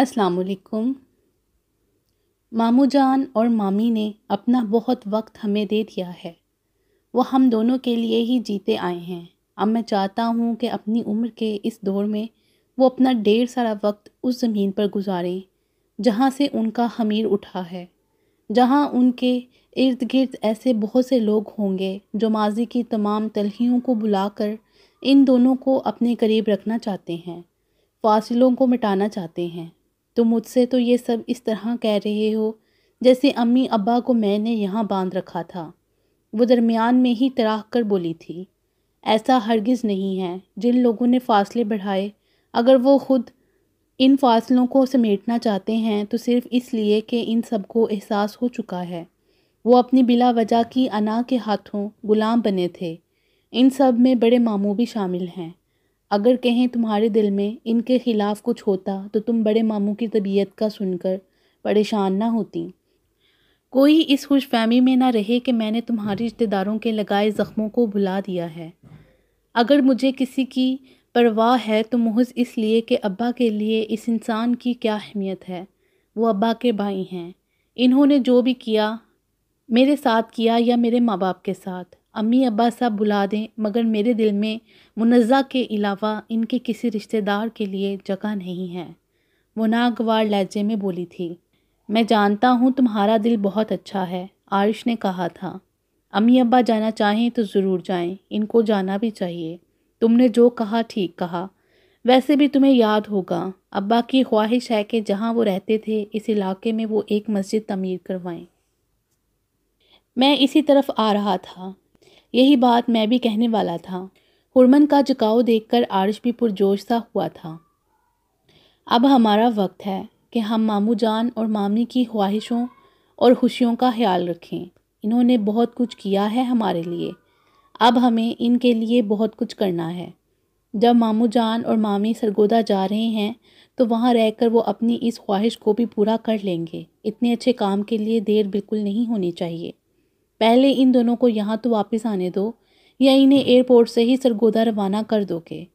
असलकुम मामू जान और मामी ने अपना बहुत वक्त हमें दे दिया है वो हम दोनों के लिए ही जीते आए हैं अब मैं चाहता हूँ कि अपनी उम्र के इस दौर में वो अपना डेढ़ सारा वक्त उस ज़मीन पर गुजारें जहाँ से उनका हमीर उठा है जहाँ उनके इर्द गिर्द ऐसे बहुत से लोग होंगे जो माजी की तमाम तलहियों को बुलाकर इन दोनों को अपने करीब रखना चाहते हैं फासिलों को मिटाना चाहते हैं तो मुझसे तो ये सब इस तरह कह रहे हो जैसे अम्मी अब्बा को मैंने यहाँ बांध रखा था वो दरमियान में ही तराह कर बोली थी ऐसा हरगिज़ नहीं है जिन लोगों ने फासले बढ़ाए अगर वो ख़ुद इन फासलों को समेटना चाहते हैं तो सिर्फ़ इसलिए कि इन सब को एहसास हो चुका है वो अपनी बिला वजह की अना के हाथों गुलाम बने थे इन सब में बड़े मामू भी शामिल हैं अगर कहें तुम्हारे दिल में इनके ख़िलाफ़ कुछ होता तो तुम बड़े मामू की तबीयत का सुनकर परेशान ना होती कोई इस खुशफहमी में ना रहे कि मैंने तुम्हारे रिश्तेदारों के लगाए ज़ख्मों को भुला दिया है अगर मुझे किसी की परवाह है तो मुहज़ इसलिए कि अब्बा के लिए इस इंसान की क्या अहमियत है वो अब्बा के भाई हैं इन्होंने जो भी किया मेरे साथ किया या मेरे माँ बाप के साथ अम्मी अब्बा सब बुला दें मगर मेरे दिल में मुनज़ा के अलावा इनके किसी रिश्तेदार के लिए जगह नहीं है वो नागवार लहजे में बोली थी मैं जानता हूँ तुम्हारा दिल बहुत अच्छा है आरिश ने कहा था अम्मी अब्बा जाना चाहें तो ज़रूर जाएं इनको जाना भी चाहिए तुमने जो कहा ठीक कहा वैसे भी तुम्हें याद होगा अब्बा की ख्वाहिश है कि जहाँ वो रहते थे इस इलाके में वो एक मस्जिद तमीर करवाएं मैं इसी तरफ आ रहा था यही बात मैं भी कहने वाला था हुरमन का झुकाव देखकर आरश भी पुरजोश सा हुआ था अब हमारा वक्त है कि हम मामू जान और मामी की ख्वाहिशों और खुशियों का ख्याल रखें इन्होंने बहुत कुछ किया है हमारे लिए अब हमें इनके लिए बहुत कुछ करना है जब मामू जान और मामी सरगोदा जा रहे हैं तो वहाँ रहकर वो अपनी इस ख्वाहिश को भी पूरा कर लेंगे इतने अच्छे काम के लिए देर बिल्कुल नहीं होनी चाहिए पहले इन दोनों को यहाँ तो वापस आने दो या इन्हें एयरपोर्ट से ही सरगोदा रवाना कर दोगे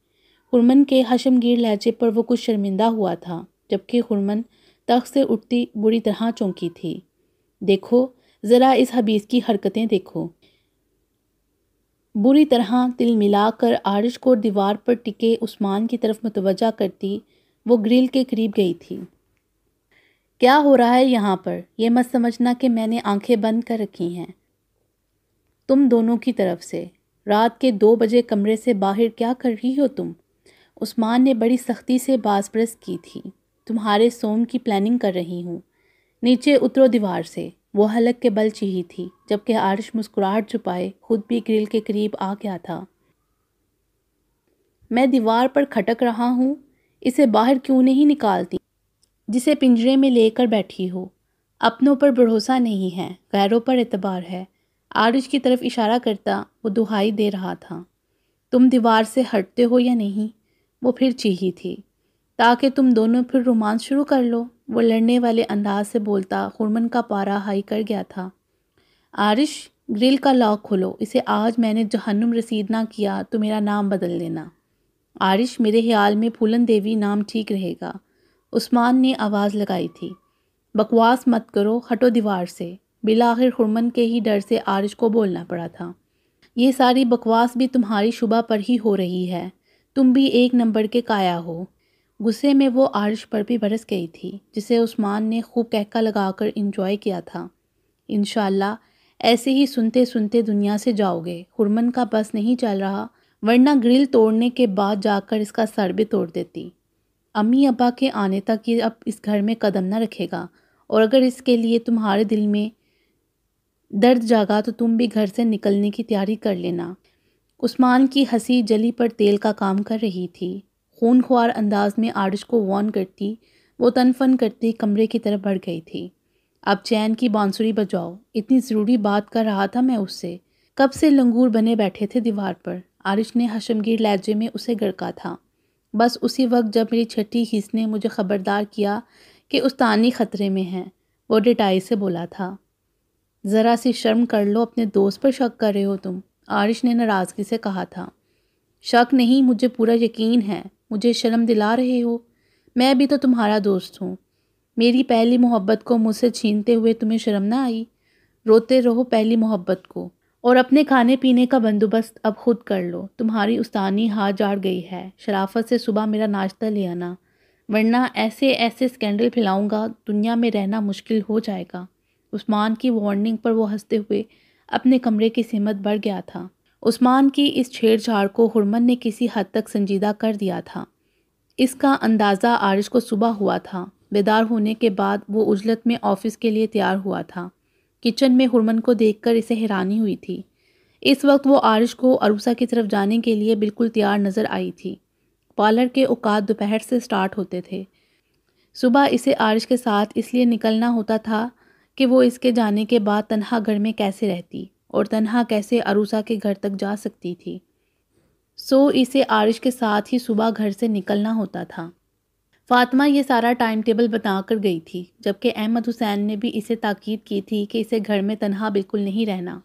हुरमन के हशमगीर लहजे पर वो कुछ शर्मिंदा हुआ था जबकि हुरमन तख्त से उठती बुरी तरह चौंकी थी देखो ज़रा इस हबीज़ की हरकतें देखो बुरी तरह तिल मिलाकर आरिश को दीवार पर टिके उस्मान की तरफ मुतवजा करती वो ग्रिल के करीब गई थी क्या हो रहा है यहाँ पर यह मत समझना कि मैंने आंखें बंद कर रखी हैं तुम दोनों की तरफ से रात के दो बजे कमरे से बाहर क्या कर रही हो तुम उस्मान ने बड़ी सख्ती से बाजप्रस की थी तुम्हारे सोम की प्लानिंग कर रही हूँ नीचे उतरो दीवार से वो हलक के बल चीही थी जबकि आरश मुस्कुराहट छुपाए खुद भी ग्रिल के करीब आ गया था मैं दीवार पर खटक रहा हूँ इसे बाहर क्यों नहीं निकालती जिसे पिंजरे में लेकर बैठी हो अपनों पर भरोसा नहीं है गैरों पर एतबार है आरिश की तरफ इशारा करता वो दुहाई दे रहा था तुम दीवार से हटते हो या नहीं वो फिर चीही थी ताकि तुम दोनों फिर रोमांस शुरू कर लो वो लड़ने वाले अंदाज से बोलता खुरमन का पारा हाई कर गया था आरिश ग्रिल का लॉक खोलो इसे आज मैंने जहन्नुम रसीद ना किया तो मेरा नाम बदल देना आरिश मेरे ख्याल में फूलन देवी नाम ठीक रहेगा उस्मान ने आवाज़ लगाई थी बकवास मत करो हटो दीवार से बिलाखिर हरमन के ही डर से आरिश को बोलना पड़ा था ये सारी बकवास भी तुम्हारी शुबा पर ही हो रही है तुम भी एक नंबर के काया हो गुस्से में वो आरिश पर भी बरस गई थी जिसे उस्मान ने खूब कहका लगाकर इंजॉय किया था इन ऐसे ही सुनते सुनते दुनिया से जाओगे हुरमन का बस नहीं चल रहा वरना ग्रिल तोड़ने के बाद जाकर इसका सर भी तोड़ देती अम्मी अबा के आने तक ये अब इस घर में कदम न रखेगा और अगर इसके लिए तुम्हारे दिल में दर्द जागा तो तुम भी घर से निकलने की तैयारी कर लेना उस्मान की हंसी जली पर तेल का काम कर रही थी खून ख्वार अंदाज में आरिश को वॉन करती वो तनफन करती कमरे की तरफ बढ़ गई थी अब चैन की बांसुरी बजाओ इतनी ज़रूरी बात कर रहा था मैं उससे कब से लंगूर बने बैठे थे दीवार पर आरिश ने हशमगीर लहजे में उसे गड़का था बस उसी वक्त जब मेरी छठी खीस ने मुझे ख़बरदार किया कि उस्तानी ख़तरे में है वो डिटाई से बोला था ज़रा सी शर्म कर लो अपने दोस्त पर शक कर रहे हो तुम आरिश ने नाराज़गी से कहा था शक नहीं मुझे पूरा यकीन है मुझे शर्म दिला रहे हो मैं भी तो तुम्हारा दोस्त हूँ मेरी पहली मोहब्बत को मुझसे छीनते हुए तुम्हें शर्म ना आई रोते रहो पहली मोहब्बत को और अपने खाने पीने का बंदोबस्त अब खुद कर लो तुम्हारी उस्तानी हाथ जाड़ गई है शराफत से सुबह मेरा नाश्ता ले आना वरना ऐसे ऐसे स्कैंडल फैलाऊंगा दुनिया में रहना मुश्किल हो जाएगा उस्मान की वार्निंग पर वो हंसते हुए अपने कमरे की सीमत बढ़ गया था उस्मान की इस छेड़छाड़ को हुरमन ने किसी हद तक संजीदा कर दिया था इसका अंदाज़ा आरिश को सुबह हुआ था बेदार होने के बाद वो उजलत में ऑफिस के लिए तैयार हुआ था किचन में हुरमन को देखकर इसे हैरानी हुई थी इस वक्त वो आरिश को अरूसा की तरफ जाने के लिए बिल्कुल तैयार नज़र आई थी पार्लर के औकात दोपहर से स्टार्ट होते थे सुबह इसे आरिश के साथ इसलिए निकलना होता था कि वो इसके जाने के बाद तनहा घर में कैसे रहती और तनहा कैसे अरूसा के घर तक जा सकती थी सो इसे आरिश के साथ ही सुबह घर से निकलना होता था फातिमा ये सारा टाइम टेबल बता कर गई थी जबकि अहमद हुसैन ने भी इसे ताकीद की थी कि इसे घर में तनहा बिल्कुल नहीं रहना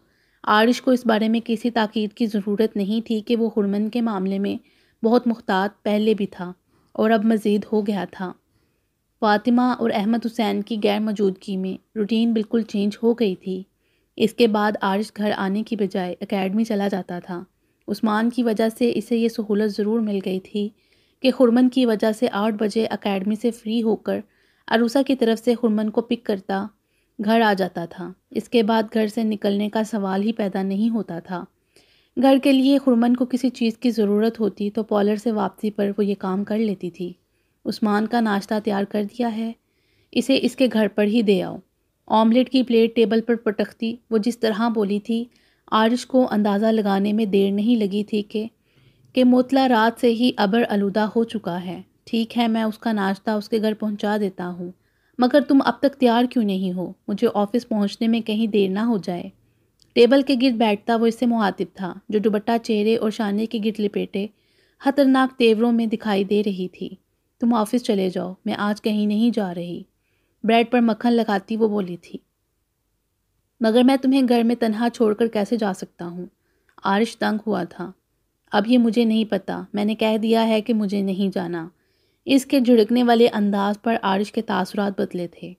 आरिश को इस बारे में किसी ताकीद की ज़रूरत नहीं थी कि वो हुरमन के मामले में बहुत मुख्तात पहले भी था और अब मज़ीद हो गया था फ़ातिमा और अहमद हुसैन की गैर मौजूदगी में रूटीन बिल्कुल चेंज हो गई थी इसके बाद आरिश घर आने की बजाय अकेडमी चला जाता था उस्मान की वजह से इसे ये सहूलत ज़रूर मिल गई थी कि खुरमन की वजह से आठ बजे अकेडमी से फ्री होकर अरूसा की तरफ से खुरमन को पिक करता घर आ जाता था इसके बाद घर से निकलने का सवाल ही पैदा नहीं होता था घर के लिए खुरमन को किसी चीज़ की ज़रूरत होती तो पॉलर से वापसी पर वो ये काम कर लेती थी उस्मान का नाश्ता तैयार कर दिया है इसे इसके घर पर ही दे आओ ऑमलेट की प्लेट टेबल पर पटकती वो जिस तरह बोली थी आरिश को अंदाज़ा लगाने में देर नहीं लगी थी कि कि मोतला रात से ही अबर आलूदा हो चुका है ठीक है मैं उसका नाश्ता उसके घर पहुंचा देता हूँ मगर तुम अब तक तैयार क्यों नहीं हो मुझे ऑफिस पहुँचने में कहीं देर ना हो जाए टेबल के गिरद बैठता वो इससे मुहातिब था जो दुबट्टा चेहरे और शाने के गिर लिपेटे खतरनाक तेवरों में दिखाई दे रही थी तुम ऑफिस चले जाओ मैं आज कहीं नहीं जा रही ब्रेड पर मक्खन लगाती वो बोली थी मगर मैं तुम्हें घर में तनहा छोड़कर कैसे जा सकता हूँ आरिश तंग हुआ था अब ये मुझे नहीं पता मैंने कह दिया है कि मुझे नहीं जाना इसके झिड़कने वाले अंदाज पर आरिश के तासरात बदले थे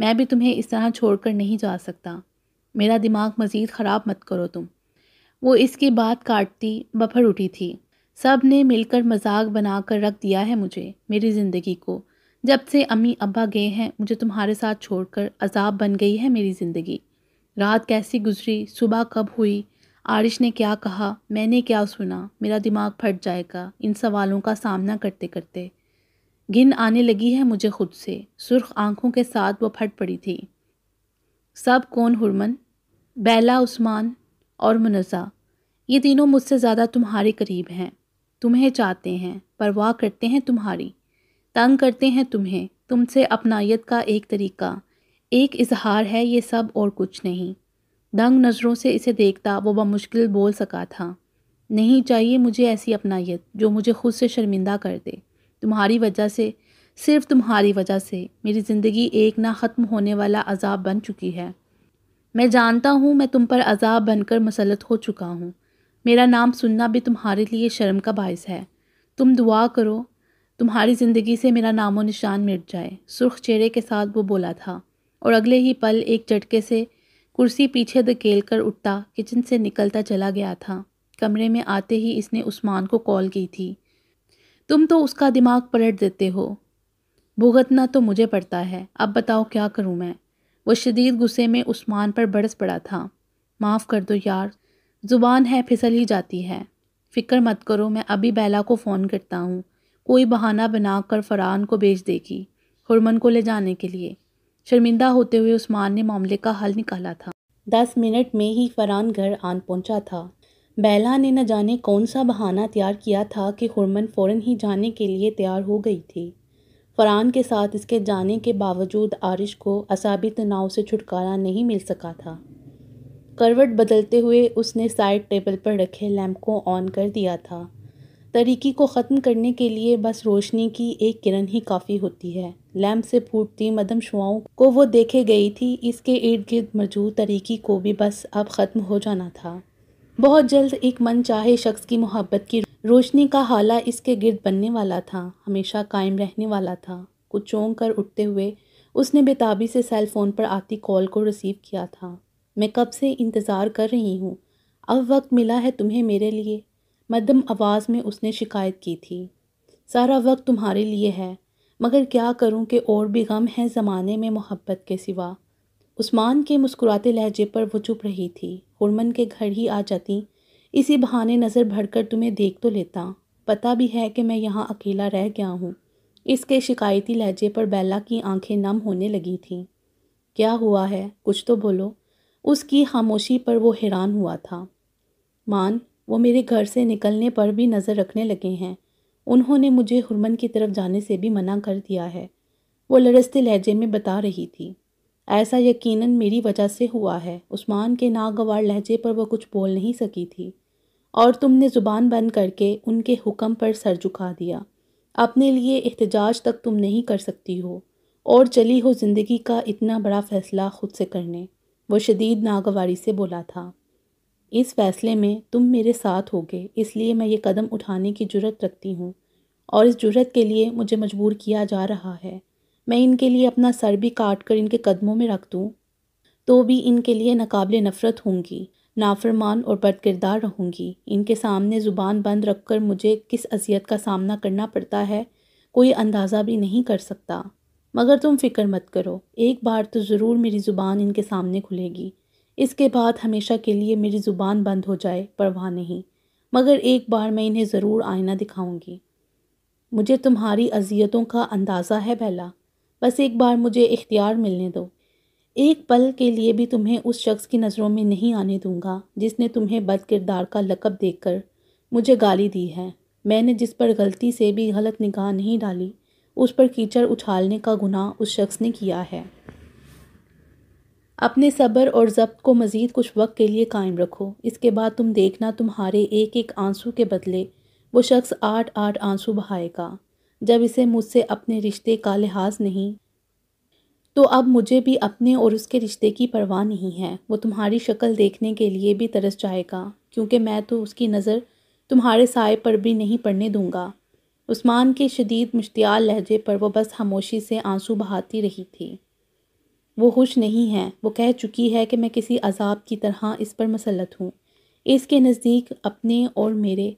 मैं भी तुम्हें इस तरह छोड़कर नहीं जा सकता मेरा दिमाग मज़ीद ख़राब मत करो तुम वो इसकी बात काटती बफर उठी थी सब ने मिलकर मजाक बनाकर रख दिया है मुझे मेरी ज़िंदगी को जब से अम्मी अब्बा गए हैं मुझे तुम्हारे साथ छोड़कर अजाब बन गई है मेरी ज़िंदगी रात कैसी गुजरी सुबह कब हुई आरिश ने क्या कहा मैंने क्या सुना मेरा दिमाग फट जाएगा इन सवालों का सामना करते करते घिन आने लगी है मुझे खुद से सुर्ख आंखों के साथ वो फट पड़ी थी सब कौन हुरमन बैला उस्मान और मुनज़ा ये तीनों मुझसे ज़्यादा तुम्हारे करीब हैं तुम्हें चाहते हैं परवाह करते हैं तुम्हारी तंग करते हैं तुम्हें तुमसे अपनायत का एक तरीका एक इजहार है ये सब और कुछ नहीं दंग नज़रों से इसे देखता वो बमुश्किल बोल सका था नहीं चाहिए मुझे ऐसी अपनायत जो मुझे खुद से शर्मिंदा कर दे तुम्हारी वजह से सिर्फ तुम्हारी वजह से मेरी ज़िंदगी एक ना ख़त्म होने वाला अजाब बन चुकी है मैं जानता हूँ मैं तुम पर अजाब बनकर मसलत हो चुका हूँ मेरा नाम सुनना भी तुम्हारे लिए शर्म का बायस है तुम दुआ करो तुम्हारी ज़िंदगी से मेरा नामो निशान मिट जाए सुर्ख चेहरे के साथ वो बोला था और अगले ही पल एक झटके से कुर्सी पीछे धकेल कर उठता किचन से निकलता चला गया था कमरे में आते ही इसने उस्मान को कॉल की थी तुम तो उसका दिमाग पलट देते हो भुगतना तो मुझे पड़ता है अब बताओ क्या करूँ मैं वो शदीद गुस्से में उस्मान पर बरस पड़ा था माफ़ कर दो यार ज़ुबान है फिसल ही जाती है फ़िक्र मत करो मैं अभी बेला को फ़ोन करता हूँ कोई बहाना बनाकर फ़रहान को भेज देगी हरमन को ले जाने के लिए शर्मिंदा होते हुए उस्मान ने मामले का हल निकाला था दस मिनट में ही फरहान घर आन पहुँचा था बैला ने न जाने कौन सा बहाना तैयार किया था कि हुरमन फ़ौर ही जाने के लिए तैयार हो गई थी फरहान के साथ इसके जाने के बावजूद आरिश को असाबी तनाव से छुटकारा नहीं मिल सका था करवट बदलते हुए उसने साइड टेबल पर रखे लैम्प को ऑन कर दिया था तरीकी को ख़त्म करने के लिए बस रोशनी की एक किरण ही काफ़ी होती है लैम्प से फूटती मदम शुआओं को वो देखे गई थी इसके इर्द गिर्द मौजूद तरीकी को भी बस अब ख़त्म हो जाना था बहुत जल्द एक मन चाहे शख्स की मोहब्बत की रोशनी का हाला इसके गिर्द बनने वाला था हमेशा कायम रहने वाला था कुछ चौंक कर उठते हुए उसने बेताबी से सेल फ़ोन पर आती कॉल को रिसीव किया था मैं कब से इंतज़ार कर रही हूँ अब वक्त मिला है तुम्हें मेरे लिए मध्यम आवाज़ में उसने शिकायत की थी सारा वक्त तुम्हारे लिए है मगर क्या करूँ कि और भी गम है ज़माने में मोहब्बत के सिवा उस्मान के मुस्कुराते लहजे पर वो चुप रही थी हुरमन के घर ही आ जाती इसी बहाने नज़र भरकर तुम्हें देख तो लेता पता भी है कि मैं यहाँ अकेला रह गया हूँ इसके शिकायती लहजे पर बेला की आंखें नम होने लगी थीं क्या हुआ है कुछ तो बोलो उसकी खामोशी पर वो हैरान हुआ था मान वो मेरे घर से निकलने पर भी नज़र रखने लगे हैं उन्होंने मुझे हुरमन की तरफ जाने से भी मना कर दिया है वो लड़स्ते लहजे में बता रही थी ऐसा यकीनन मेरी वजह से हुआ है उस्मान के नागवार लहजे पर वह कुछ बोल नहीं सकी थी और तुमने ज़ुबान बंद करके उनके हुक्म पर सर झुका दिया अपने लिए एहतजाज तक तुम नहीं कर सकती हो और चली हो ज़िंदगी का इतना बड़ा फ़ैसला खुद से करने वो शदीद नागवारी से बोला था इस फ़ैसले में तुम मेरे साथ होगे इसलिए मैं ये कदम उठाने की ज़रूरत रखती हूँ और इस ज़रूरत के लिए मुझे मजबूर किया जा रहा है मैं इनके लिए अपना सर भी काट कर इनके कदमों में रख दूँ तो भी इनके लिए नाकबिल नफ़रत होंगी नाफरमान और बदकिरदार रहूँगी इनके सामने ज़ुबान बंद रख कर मुझे किस अजियत का सामना करना पड़ता है कोई अंदाज़ा भी नहीं कर सकता मगर तुम फ़िक्र मत करो एक बार तो ज़रूर मेरी ज़ुबान इनके सामने खुलेगी इसके बाद हमेशा के लिए मेरी ज़ुबान बंद हो जाए परवाह नहीं मगर एक बार मैं इन्हें ज़रूर आईना दिखाऊंगी मुझे तुम्हारी अजियतों का अंदाज़ा है भला बस एक बार मुझे इख्तियार मिलने दो एक पल के लिए भी तुम्हें उस शख्स की नज़रों में नहीं आने दूंगा जिसने तुम्हें बद किरदार का लकब देकर मुझे गाली दी है मैंने जिस पर गलती से भी गलत निगाह नहीं डाली उस पर कीचड़ उछालने का गुनाह उस शख्स ने किया है अपने सब्र और जब्त को मज़ीद कुछ वक्त के लिए कायम रखो इसके बाद तुम देखना तुम्हारे एक एक आंसू के बदले वो शख्स आठ आठ आंसू बहाएगा जब इसे मुझसे अपने रिश्ते का लिहाज नहीं तो अब मुझे भी अपने और उसके रिश्ते की परवाह नहीं है वो तुम्हारी शक्ल देखने के लिए भी तरस जाएगा क्योंकि मैं तो उसकी नज़र तुम्हारे साय पर भी नहीं पड़ने दूंगा उस्मान के शदीद मुश्तियाल लहजे पर वो बस खामोशी से आंसू बहाती रही थी वो खुश नहीं है वो कह चुकी है कि मैं किसी अजाब की तरह इस पर मसलत हूँ इसके नज़दीक अपने और मेरे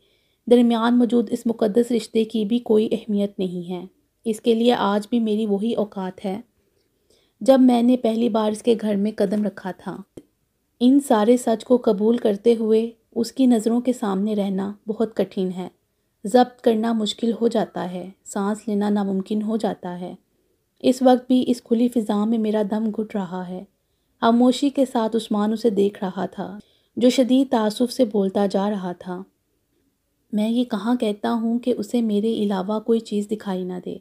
दरमियान मौजूद इस मुकदस रिश्ते की भी कोई अहमियत नहीं है इसके लिए आज भी मेरी वही औकात है जब मैंने पहली बार इसके घर में कदम रखा था इन सारे सच को कबूल करते हुए उसकी नज़रों के सामने रहना बहुत कठिन है ज़ब्त करना मुश्किल हो जाता है सांस लेना नामुमकिन हो जाता है इस वक्त भी इस खुली फ़िज़ा में मेरा दम घुट रहा है खामोशी के साथ उस्मान उसे देख रहा था जो शदीद तासुफ से बोलता जा रहा था मैं ये कहाँ कहता हूँ कि उसे मेरे अलावा कोई चीज़ दिखाई ना दे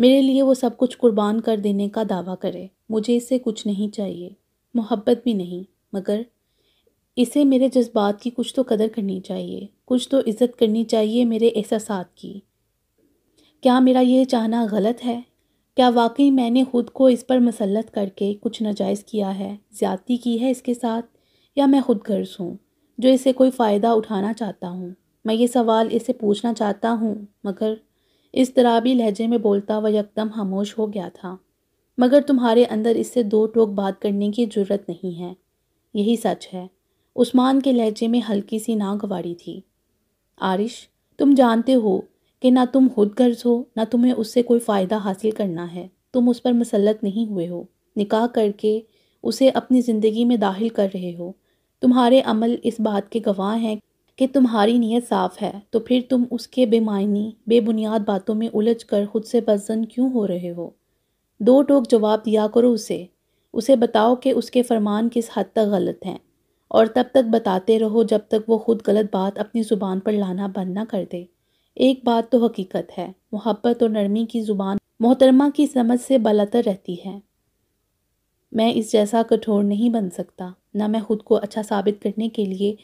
मेरे लिए वो सब कुछ कुर्बान कर देने का दावा करे मुझे इससे कुछ नहीं चाहिए मोहब्बत भी नहीं मगर इसे मेरे जज्बात की कुछ तो कदर करनी चाहिए कुछ तो इज़्ज़त करनी चाहिए मेरे एहसास की क्या मेरा ये चाहना गलत है क्या वाकई मैंने ख़ुद को इस पर मसलत करके कुछ नाजायज़ किया है ज़्यादती की है इसके साथ या मैं खुद गर्ज हूँ जो इसे कोई फ़ायदा उठाना चाहता हूँ मैं ये सवाल इसे पूछना चाहता हूँ मगर इस तराबी लहजे में बोलता वह यकदम खामोश हो गया था मगर तुम्हारे अंदर इससे दो टोक बात करने की ज़रूरत नहीं है यही सच है उस्मान के लहजे में हल्की सी नागवारी थी आरिश तुम जानते हो कि ना तुम खुद गर्ज हो ना तुम्हें उससे कोई फ़ायदा हासिल करना है तुम उस पर मुसलत नहीं हुए हो निकाह करके उसे अपनी ज़िंदगी में दाखिल कर रहे हो तुम्हारे अमल इस बात के गवाह हैं कि तुम्हारी नीयत साफ़ है तो फिर तुम उसके बेमायनी बेबुनियाद बातों में उलझ कर ख़ुद से बजन क्यों हो रहे हो दो टोक जवाब दिया करो उसे उसे बताओ कि उसके फरमान किस हद तक गलत हैं और तब तक बताते रहो जब तक वो ख़ुद गलत बात अपनी ज़ुबान पर लाना बंद ना कर दे एक बात तो हकीकत है मोहब्बत और नरमी की ज़ुबान मोहतरमा की समझ से बलातर रहती है मैं इस जैसा कठोर नहीं बन सकता ना मैं ख़ुद को अच्छा साबित करने के लिए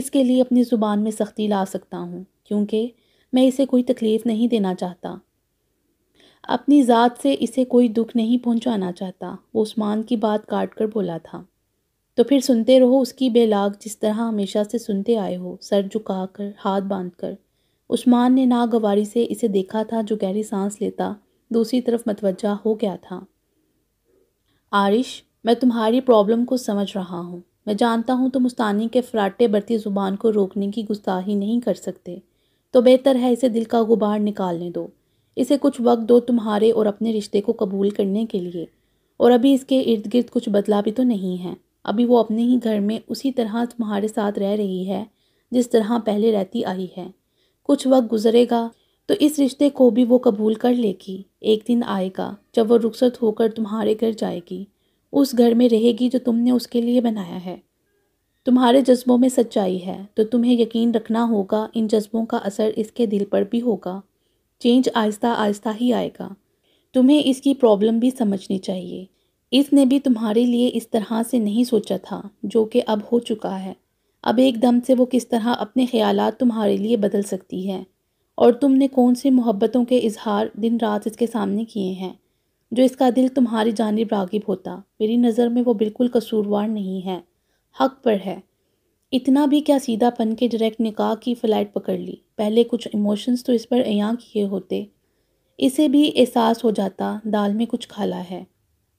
इसके लिए अपनी ज़ुबान में सख्ती ला सकता हूँ क्योंकि मैं इसे कोई तकलीफ़ नहीं देना चाहता अपनी ज़ात से इसे कोई दुख नहीं पहुँचाना चाहता वो उस्मान की बात काट कर बोला था तो फिर सुनते रहो उसकी बेलाग जिस तरह हमेशा से सुनते आए हो सर झुका कर हाथ बांध कर उस्मान ने नागवारी से इसे देखा था जो गहरी सांस लेता दूसरी तरफ मतवजा हो गया था आरिश मैं तुम्हारी प्रॉब्लम को समझ रहा हूँ मैं जानता हूँ तुम उस्तानी के फराटे बढ़ती ज़ुबान को रोकने की गुस्ताही नहीं कर सकते तो बेहतर है इसे दिल का गुबार निकालने दो इसे कुछ वक्त दो तुम्हारे और अपने रिश्ते को कबूल करने के लिए और अभी इसके इर्द गिर्द कुछ बदला भी तो नहीं है अभी वो अपने ही घर में उसी तरह तुम्हारे साथ रह रही है जिस तरह पहले रहती आई है कुछ वक्त गुजरेगा तो इस रिश्ते को भी वो कबूल कर लेगी एक दिन आएगा जब वो रुखसत होकर तुम्हारे घर जाएगी उस घर में रहेगी जो तुमने उसके लिए बनाया है तुम्हारे जज्बों में सच्चाई है तो तुम्हें यकीन रखना होगा इन जज्बों का असर इसके दिल पर भी होगा चेंज आहिस्ता आहिस्ता ही आएगा तुम्हें इसकी प्रॉब्लम भी समझनी चाहिए इसने भी तुम्हारे लिए इस तरह से नहीं सोचा था जो कि अब हो चुका है अब एकदम से वो किस तरह अपने ख्याल तुम्हारे लिए बदल सकती है और तुमने कौन सी मोहब्बतों के इजहार दिन रात इसके सामने किए हैं जो इसका दिल तुम्हारी जानब रागिब होता मेरी नज़र में वो बिल्कुल कसूरवार नहीं है हक पर है इतना भी क्या सीधा पन के डायरेक्ट निकाह की फ़्लाइट पकड़ ली पहले कुछ इमोशंस तो इस पर अयाँ किए होते इसे भी एहसास हो जाता दाल में कुछ खाला है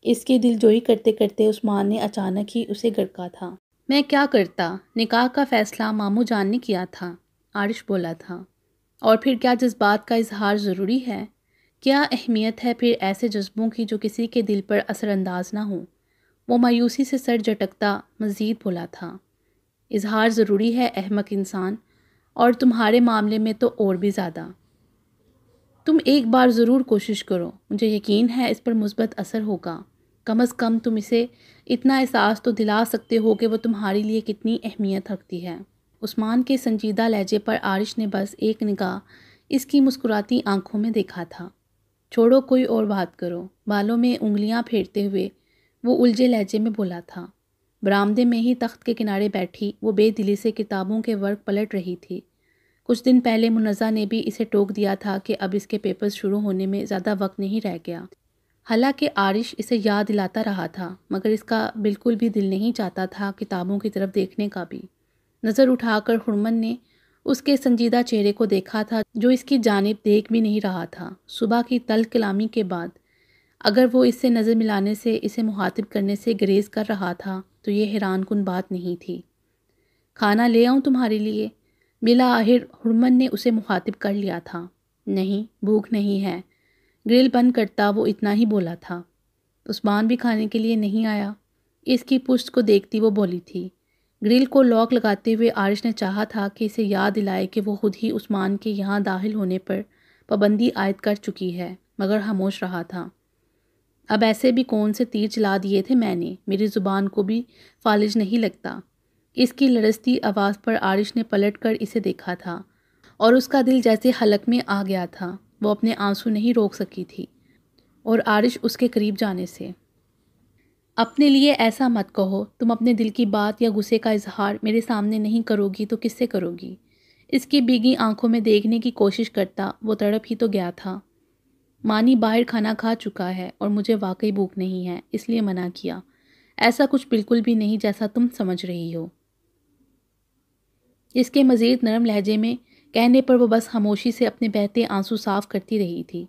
इसके दिल जोई करते करते उस्मान ने अचानक ही उसे गड़का था मैं क्या करता निकाह का फ़ैसला मामू जान ने किया था आरिश बोला था और फिर क्या जज्बात का इजहार ज़रूरी है क्या अहमियत है फिर ऐसे जज्बों की जो किसी के दिल पर असरानंदाज ना हो वो मायूसी से सर झटकता मज़ीद बोला था इजहार ज़रूरी है अहमक इंसान और तुम्हारे मामले में तो और भी ज़्यादा तुम एक बार ज़रूर कोशिश करो मुझे यकीन है इस पर मुसबत असर होगा कम अज़ कम तुम इसे इतना एहसास तो दिला सकते हो कि वो तुम्हारे लिए कितनी अहमियत रखती है उस्मान के संजीदा लहजे पर आरिश ने बस एक निगाह इसकी मुस्कुराती आंखों में देखा था छोड़ो कोई और बात करो बालों में उंगलियां फेरते हुए वो उलझे लहजे में बोला था बरामदे में ही तख्त के किनारे बैठी वो बेदिली से किताबों के वर्क पलट रही थी कुछ दिन पहले मुनज़ा ने भी इसे टोक दिया था कि अब इसके पेपर्स शुरू होने में ज़्यादा वक्त नहीं रह गया हालांकि आरिश इसे याद दिलाता रहा था मगर इसका बिल्कुल भी दिल नहीं चाहता था किताबों की तरफ देखने का भी नज़र उठाकर हुरमन ने उसके संजीदा चेहरे को देखा था जो इसकी जानब देख भी नहीं रहा था सुबह की तल कलामी के बाद अगर वो इससे नज़र मिलाने से इसे मुखातिब करने से ग्रेज़ कर रहा था तो ये हैरान कन बात नहीं थी खाना ले आऊँ तुम्हारे लिए बिला आहिर हुरमन ने उसे मुखातिब कर लिया था नहीं भूख नहीं है ग्रिल बंद करता वो इतना ही बोला था उस्मान भी खाने के लिए नहीं आया इसकी पुष्ट को देखती वो बोली थी ग्रिल को लॉक लगाते हुए आरिश ने चाहा था कि इसे याद दिलाए कि वो खुद ही उस्मान के यहाँ दाखिल होने पर पाबंदी आयद कर चुकी है मगर खामोश रहा था अब ऐसे भी कौन से तीर चला दिए थे मैंने मेरी ज़ुबान को भी फालिज नहीं लगता इसकी लड़स्ती आवाज़ पर आरिश ने पलट कर इसे देखा था और उसका दिल जैसे हलक में आ गया था वो अपने आंसू नहीं रोक सकी थी और आरिश उसके करीब जाने से अपने लिए ऐसा मत कहो तुम अपने दिल की बात या गुस्से का इजहार मेरे सामने नहीं करोगी तो किससे करोगी इसकी बीगी आंखों में देखने की कोशिश करता वो तड़प ही तो गया था मानी बाहर खाना खा चुका है और मुझे वाकई भूख नहीं है इसलिए मना किया ऐसा कुछ बिल्कुल भी नहीं जैसा तुम समझ रही हो इसके मज़ीद नरम लहजे में कहने पर वो बस खामोशी से अपने बहते आंसू साफ करती रही थी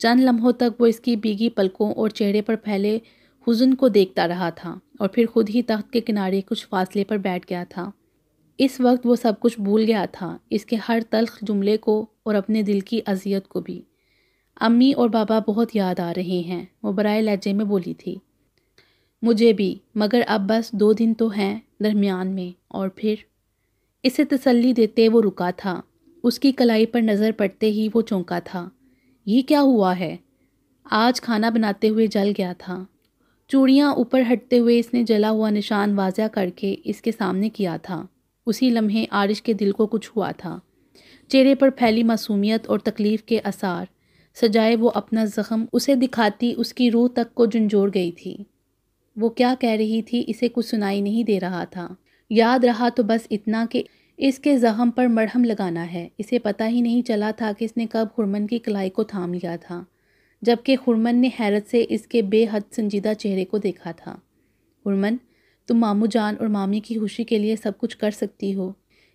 चंद लम्हों तक वो इसकी बीगी पलकों और चेहरे पर फैले हुजन को देखता रहा था और फिर खुद ही तख्त के किनारे कुछ फासले पर बैठ गया था इस वक्त वो सब कुछ भूल गया था इसके हर तलख जुमले को और अपने दिल की अजियत को भी अम्मी और बाबा बहुत याद आ रहे हैं वो बराए लहजे में बोली थी मुझे भी मगर अब बस दो दिन तो हैं दरमियान में और फिर इसे तसल्ली देते वो रुका था उसकी कलाई पर नज़र पड़ते ही वो चौंका था ये क्या हुआ है आज खाना बनाते हुए जल गया था चूड़ियाँ ऊपर हटते हुए इसने जला हुआ निशान वाजिया करके इसके सामने किया था उसी लम्हे आरिश के दिल को कुछ हुआ था चेहरे पर फैली मासूमियत और तकलीफ़ के आसार सजाए वो अपना ज़ख्म उसे दिखाती उसकी रूह तक को झुंझोड़ गई थी वो क्या कह रही थी इसे कुछ सुनाई नहीं दे रहा था याद रहा तो बस इतना कि इसके जख्म पर मरहम लगाना है इसे पता ही नहीं चला था कि इसने कब हुरमन की कलाई को थाम लिया था जबकि हुरमन ने हैरत से इसके बेहद संजीदा चेहरे को देखा था हुरमन तुम मामू जान और मामी की खुशी के लिए सब कुछ कर सकती हो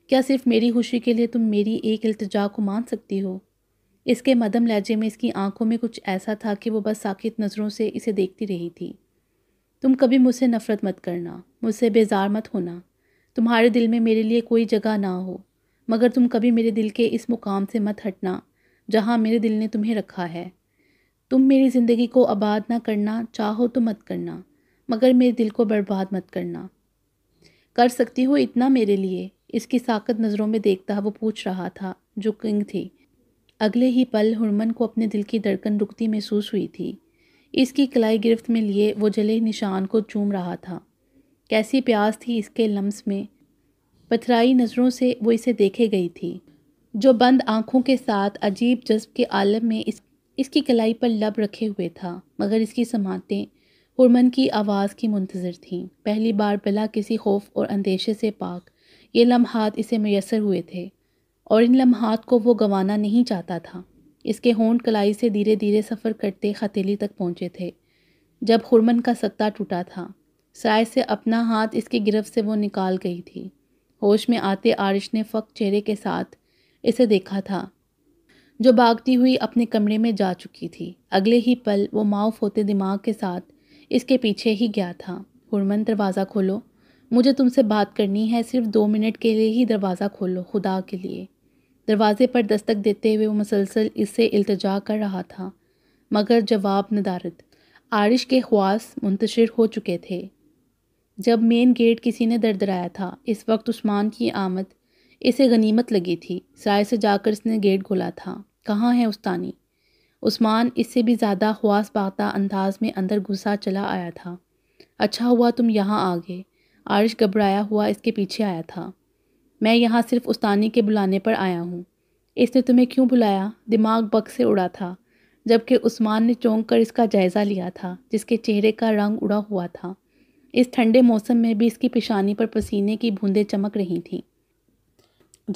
क्या सिर्फ मेरी खुशी के लिए तुम मेरी एक अल्तजा को मान सकती हो इसके मदम लहजे में इसकी आंखों में कुछ ऐसा था कि वो बस साकित नज़रों से इसे देखती रही थी तुम कभी मुझसे नफ़रत मत करना मुझसे बेजार मत होना तुम्हारे दिल में मेरे लिए कोई जगह ना हो मगर तुम कभी मेरे दिल के इस मुकाम से मत हटना जहाँ मेरे दिल ने तुम्हें रखा है तुम मेरी ज़िंदगी को आबाद ना करना चाहो तो मत करना मगर मेरे दिल को बर्बाद मत करना कर सकती हो इतना मेरे लिए इसकी साकत नज़रों में देखता वो पूछ रहा था जो किंग थी अगले ही पल हुरमन को अपने दिल की धड़कन रुकती महसूस हुई थी इसकी कलाई गिरफ्त में लिए वो जले निशान को चूम रहा था कैसी प्यास थी इसके लम्स में पथराई नज़रों से वो इसे देखे गई थी जो बंद आँखों के साथ अजीब जज्ब के आलम में इस इसकी कलाई पर लब रखे हुए था मगर इसकी समातें हुरमन की आवाज़ की मुंतज़र थीं पहली बार बला किसी खौफ और अंदेशे से पाक ये लम्हात इसे मैसर हुए थे और इन लम्हात को वो गंवाना नहीं चाहता था इसके होंड कलाई से धीरे धीरे सफ़र करते खतीली तक पहुँचे थे जब हुरमन का सत्ता टूटा था सराय से अपना हाथ इसके गिरफ्त से वो निकाल गई थी होश में आते आरिश ने फक चेहरे के साथ इसे देखा था जो भागती हुई अपने कमरे में जा चुकी थी अगले ही पल वो माउफ होते दिमाग के साथ इसके पीछे ही गया था हुरमन दरवाज़ा खोलो मुझे तुमसे बात करनी है सिर्फ दो मिनट के लिए ही दरवाज़ा खोलो खुदा के लिए दरवाज़े पर दस्तक देते हुए वो मुसलसल इससे अल्तजा कर रहा था मगर जवाब नदारत आरिश के ख्वास मुंतशिर हो चुके थे जब मेन गेट किसी ने दरदराया था इस वक्त उस्मान की आमद इसे गनीमत लगी थी सराय से जाकर इसने गेट खोला था कहाँ है उस्तानी उस्मान इससे भी ज़्यादा ख्वास बाता अंदाज में अंदर घुसा चला आया था अच्छा हुआ तुम यहाँ आ गए आरिश घबराया हुआ इसके पीछे आया था मैं यहाँ सिर्फ उस्तानी के बुलाने पर आया हूँ इसने तुम्हें क्यों बुलाया दिमाग बक से उड़ा था जबकि उस्मान ने चौंक कर इसका जायज़ा लिया था जिसके चेहरे का रंग उड़ा हुआ था इस ठंडे मौसम में भी इसकी पेशानी पर पसीने की बूंदें चमक रही थीं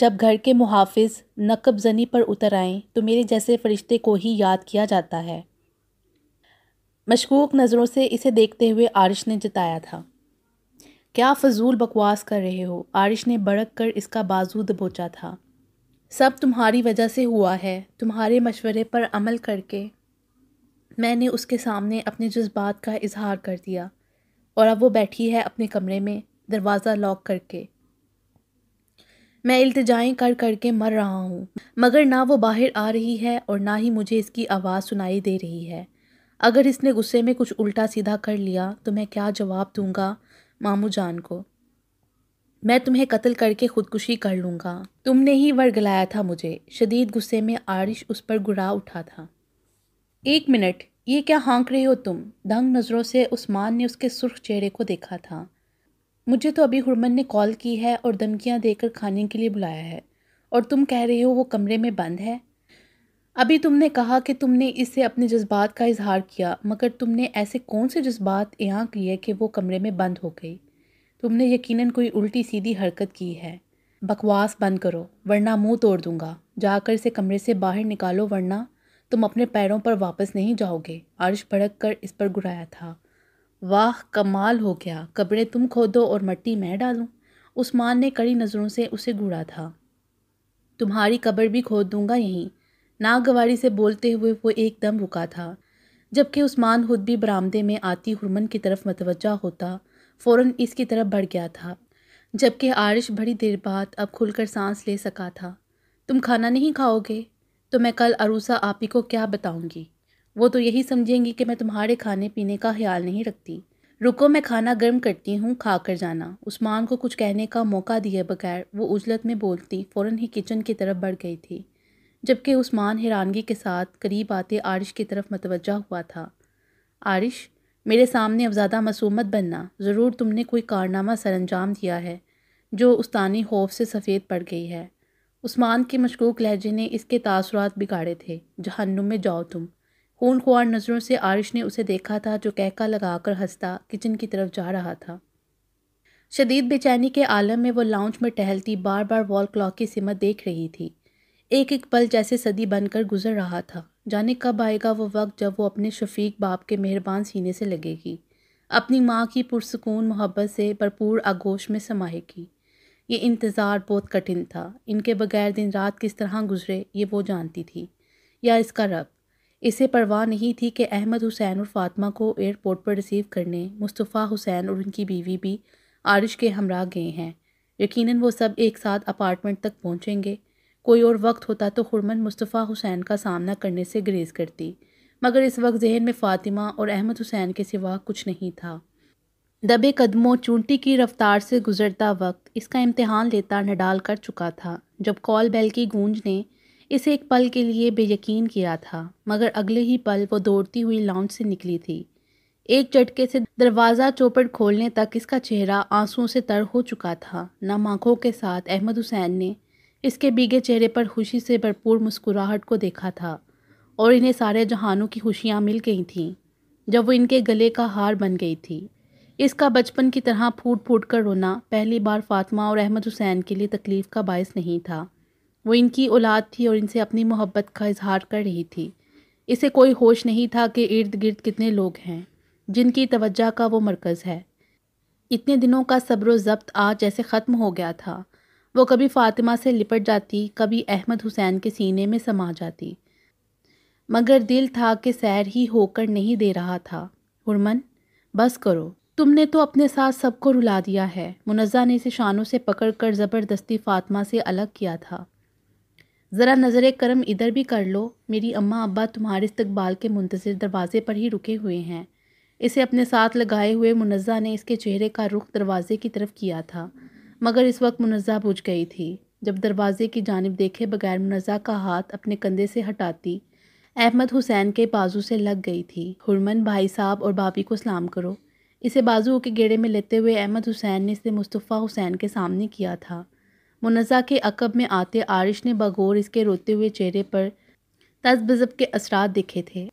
जब घर के मुहाफ़ नकब जनी पर उतर आएँ तो मेरे जैसे फ़रिश्ते को ही याद किया जाता है मशकूक नज़रों से इसे देखते हुए आरिश ने जताया था क्या फजूल बकवास कर रहे हो आरिश ने बड़क कर इसका बाजू दबोचा था सब तुम्हारी वजह से हुआ है तुम्हारे मशवरे पर अमल करके मैंने उसके सामने अपने जज्बात का इजहार कर दिया और अब वो बैठी है अपने कमरे में दरवाज़ा लॉक करके मैं इल्तजाएँ कर कर के मर रहा हूँ मगर ना वो बाहर आ रही है और ना ही मुझे इसकी आवाज़ सुनाई दे रही है अगर इसने गुस्से में कुछ उल्टा सीधा कर लिया तो मैं क्या जवाब दूंगा मामू जान को मैं तुम्हें कत्ल करके ख़ुदकुशी कर लूँगा तुमने ही वर्गलाया था मुझे शदीद गुस्से में आरिश उस पर गुड़ा उठा था एक मिनट ये क्या हाँक रहे हो तुम दंग नज़रों से उस्मान ने उसके सुर्ख चेहरे को देखा था मुझे तो अभी हुरमन ने कॉल की है और धमकियाँ देकर खाने के लिए बुलाया है और तुम कह रहे हो वो कमरे में बंद है अभी तुमने कहा कि तुमने इसे अपने जज्बात का इजहार किया मगर तुमने ऐसे कौन से जज्बात यहाँ किए कि वो कमरे में बंद हो गई तुमने यकीनन कोई उल्टी सीधी हरकत की है बकवास बंद करो वरना मुंह तोड़ दूंगा जाकर इसे कमरे से बाहर निकालो वरना तुम अपने पैरों पर वापस नहीं जाओगे अर्श भड़क कर इस पर गुराया था वाह कमाल हो गया कपड़े तुम खोदो और मट्टी मैं डालूं उस्मान ने कड़ी नज़रों से उसे गुड़ा था तुम्हारी कब्र भी खोद दूंगा यहीं नागवारी से बोलते हुए वो एकदम रुका था जबकि उस्मान खुद भी बरामदे में आती हुरमन की तरफ मतवजा होता फ़ौर इसकी तरफ बढ़ गया था जबकि आरिश बड़ी देर बाद अब खुलकर सांस ले सका था तुम खाना नहीं खाओगे तो मैं कल अरूसा आप ही को क्या बताऊंगी वो तो यही समझेंगी कि मैं तुम्हारे खाने पीने का ख्याल नहीं रखती रुको मैं खाना गर्म करती हूँ खा कर जाना उस्मान को कुछ कहने का मौका दिए बगैर वो उजलत में बोलती फ़ौर ही किचन की तरफ बढ़ गई थी जबकि उस्मान हैरानगी के साथ करीब आते आरिश की तरफ मतवजा हुआ था आरिश मेरे सामने अब ज़्यादा मसूमत बनना ज़रूर तुमने कोई कारनामा सरंजाम दिया है जो उस्तानी खौफ से सफ़ेद पड़ गई है उस्मान के मशकूक लहजे ने इसके तासरात बिगाड़े थे जहन्नुम में जाओ तुम खून खुआर नज़रों से आरिश ने उसे देखा था जो कहका लगाकर हंसता किचन की तरफ जा रहा था शदीद बेचैनी के आलम में वो लाउंज में टहलती बार बार वॉल क्लॉक की सिमत देख रही थी एक एक पल जैसे सदी बनकर गुजर रहा था जाने कब आएगा वो वक्त जब वो अपने शफीक बाप के मेहरबान सीने से लगेगी अपनी माँ की पुरसकून मोहब्बत से भरपूर आगोश में समाएगी ये इंतज़ार बहुत कठिन था इनके बगैर दिन रात किस तरह गुजरे ये वो जानती थी या इसका रब इसे परवाह नहीं थी कि अहमद हुसैन और फातिमा को एयरपोर्ट पर रिसीव करने मुस्तफ़ा हुसैन और उनकी बीवी भी आरिश के हमरा गए हैं यकीनन वो सब एक साथ अपार्टमेंट तक पहुँचेंगे कोई और वक्त होता तो हरमन मुस्तफ़ा हुसैन का सामना करने से ग्रेज करती मगर इस वक्त जहन में फ़ातिमा और अहमद हुसैन के सिवा कुछ नहीं था दबे कदमों चूंटी की रफ्तार से गुजरता वक्त इसका इम्तहान लेता नडाल कर चुका था जब कॉल बेल की गूंज ने इसे एक पल के लिए बेयकीन किया था मगर अगले ही पल वो दौड़ती हुई लाउंज से निकली थी एक झटके से दरवाज़ा चौपट खोलने तक इसका चेहरा आंसुओं से तर हो चुका था नम आँखों के साथ अहमद हुसैन ने इसके बीगे चेहरे पर खुशी से भरपूर मुस्कुराहट को देखा था और इन्हें सारे जहानों की खुशियाँ मिल गई थीं जब वो इनके गले का हार बन गई थी इसका बचपन की तरह फूट फूट कर रोना पहली बार फातिमा और अहमद हुसैन के लिए तकलीफ़ का बायस नहीं था वो इनकी औलाद थी और इनसे अपनी मोहब्बत का इजहार कर रही थी इसे कोई होश नहीं था कि इर्द गिर्द कितने लोग हैं जिनकी तवज्जा का वो मरकज़ है इतने दिनों का सब्र ज़ब्त आज जैसे ख़त्म हो गया था वो कभी फ़ातिमा से लिपट जाती कभी अहमद हुसैन के सीने में समा जाती मगर दिल था कि सैर ही होकर नहीं दे रहा था हुरमन बस करो तुमने तो अपने साथ सबको रुला दिया है मुनज़ा ने इसे शानों से पकड़ कर ज़बरदस्ती फ़ातमा से अलग किया था ज़रा नज़र करम इधर भी कर लो मेरी अम्मा अब्बा तुम्हारे इस्तबाल के मुंतज़र दरवाज़े पर ही रुके हुए हैं इसे अपने साथ लगाए हुए मुनज़ा ने इसके चेहरे का रुख दरवाज़े की तरफ किया था मगर इस वक्त मुनज़ा बुझ गई थी जब दरवाज़े की जानब देखे बगैर मुनज़ा का हाथ अपने कंधे से हटाती अहमद हुसैन के बाजू से लग गई थी हुरमन भाई साहब और भाभी को सलाम करो इसे बाजुओं के गेड़े में लेते हुए अहमद हुसैन ने इसे मुस्तफ़ा हुसैन के सामने किया था मुनज़ा के अकब में आते आरिश ने बगौर इसके रोते हुए चेहरे पर तजबजब के असरात दिखे थे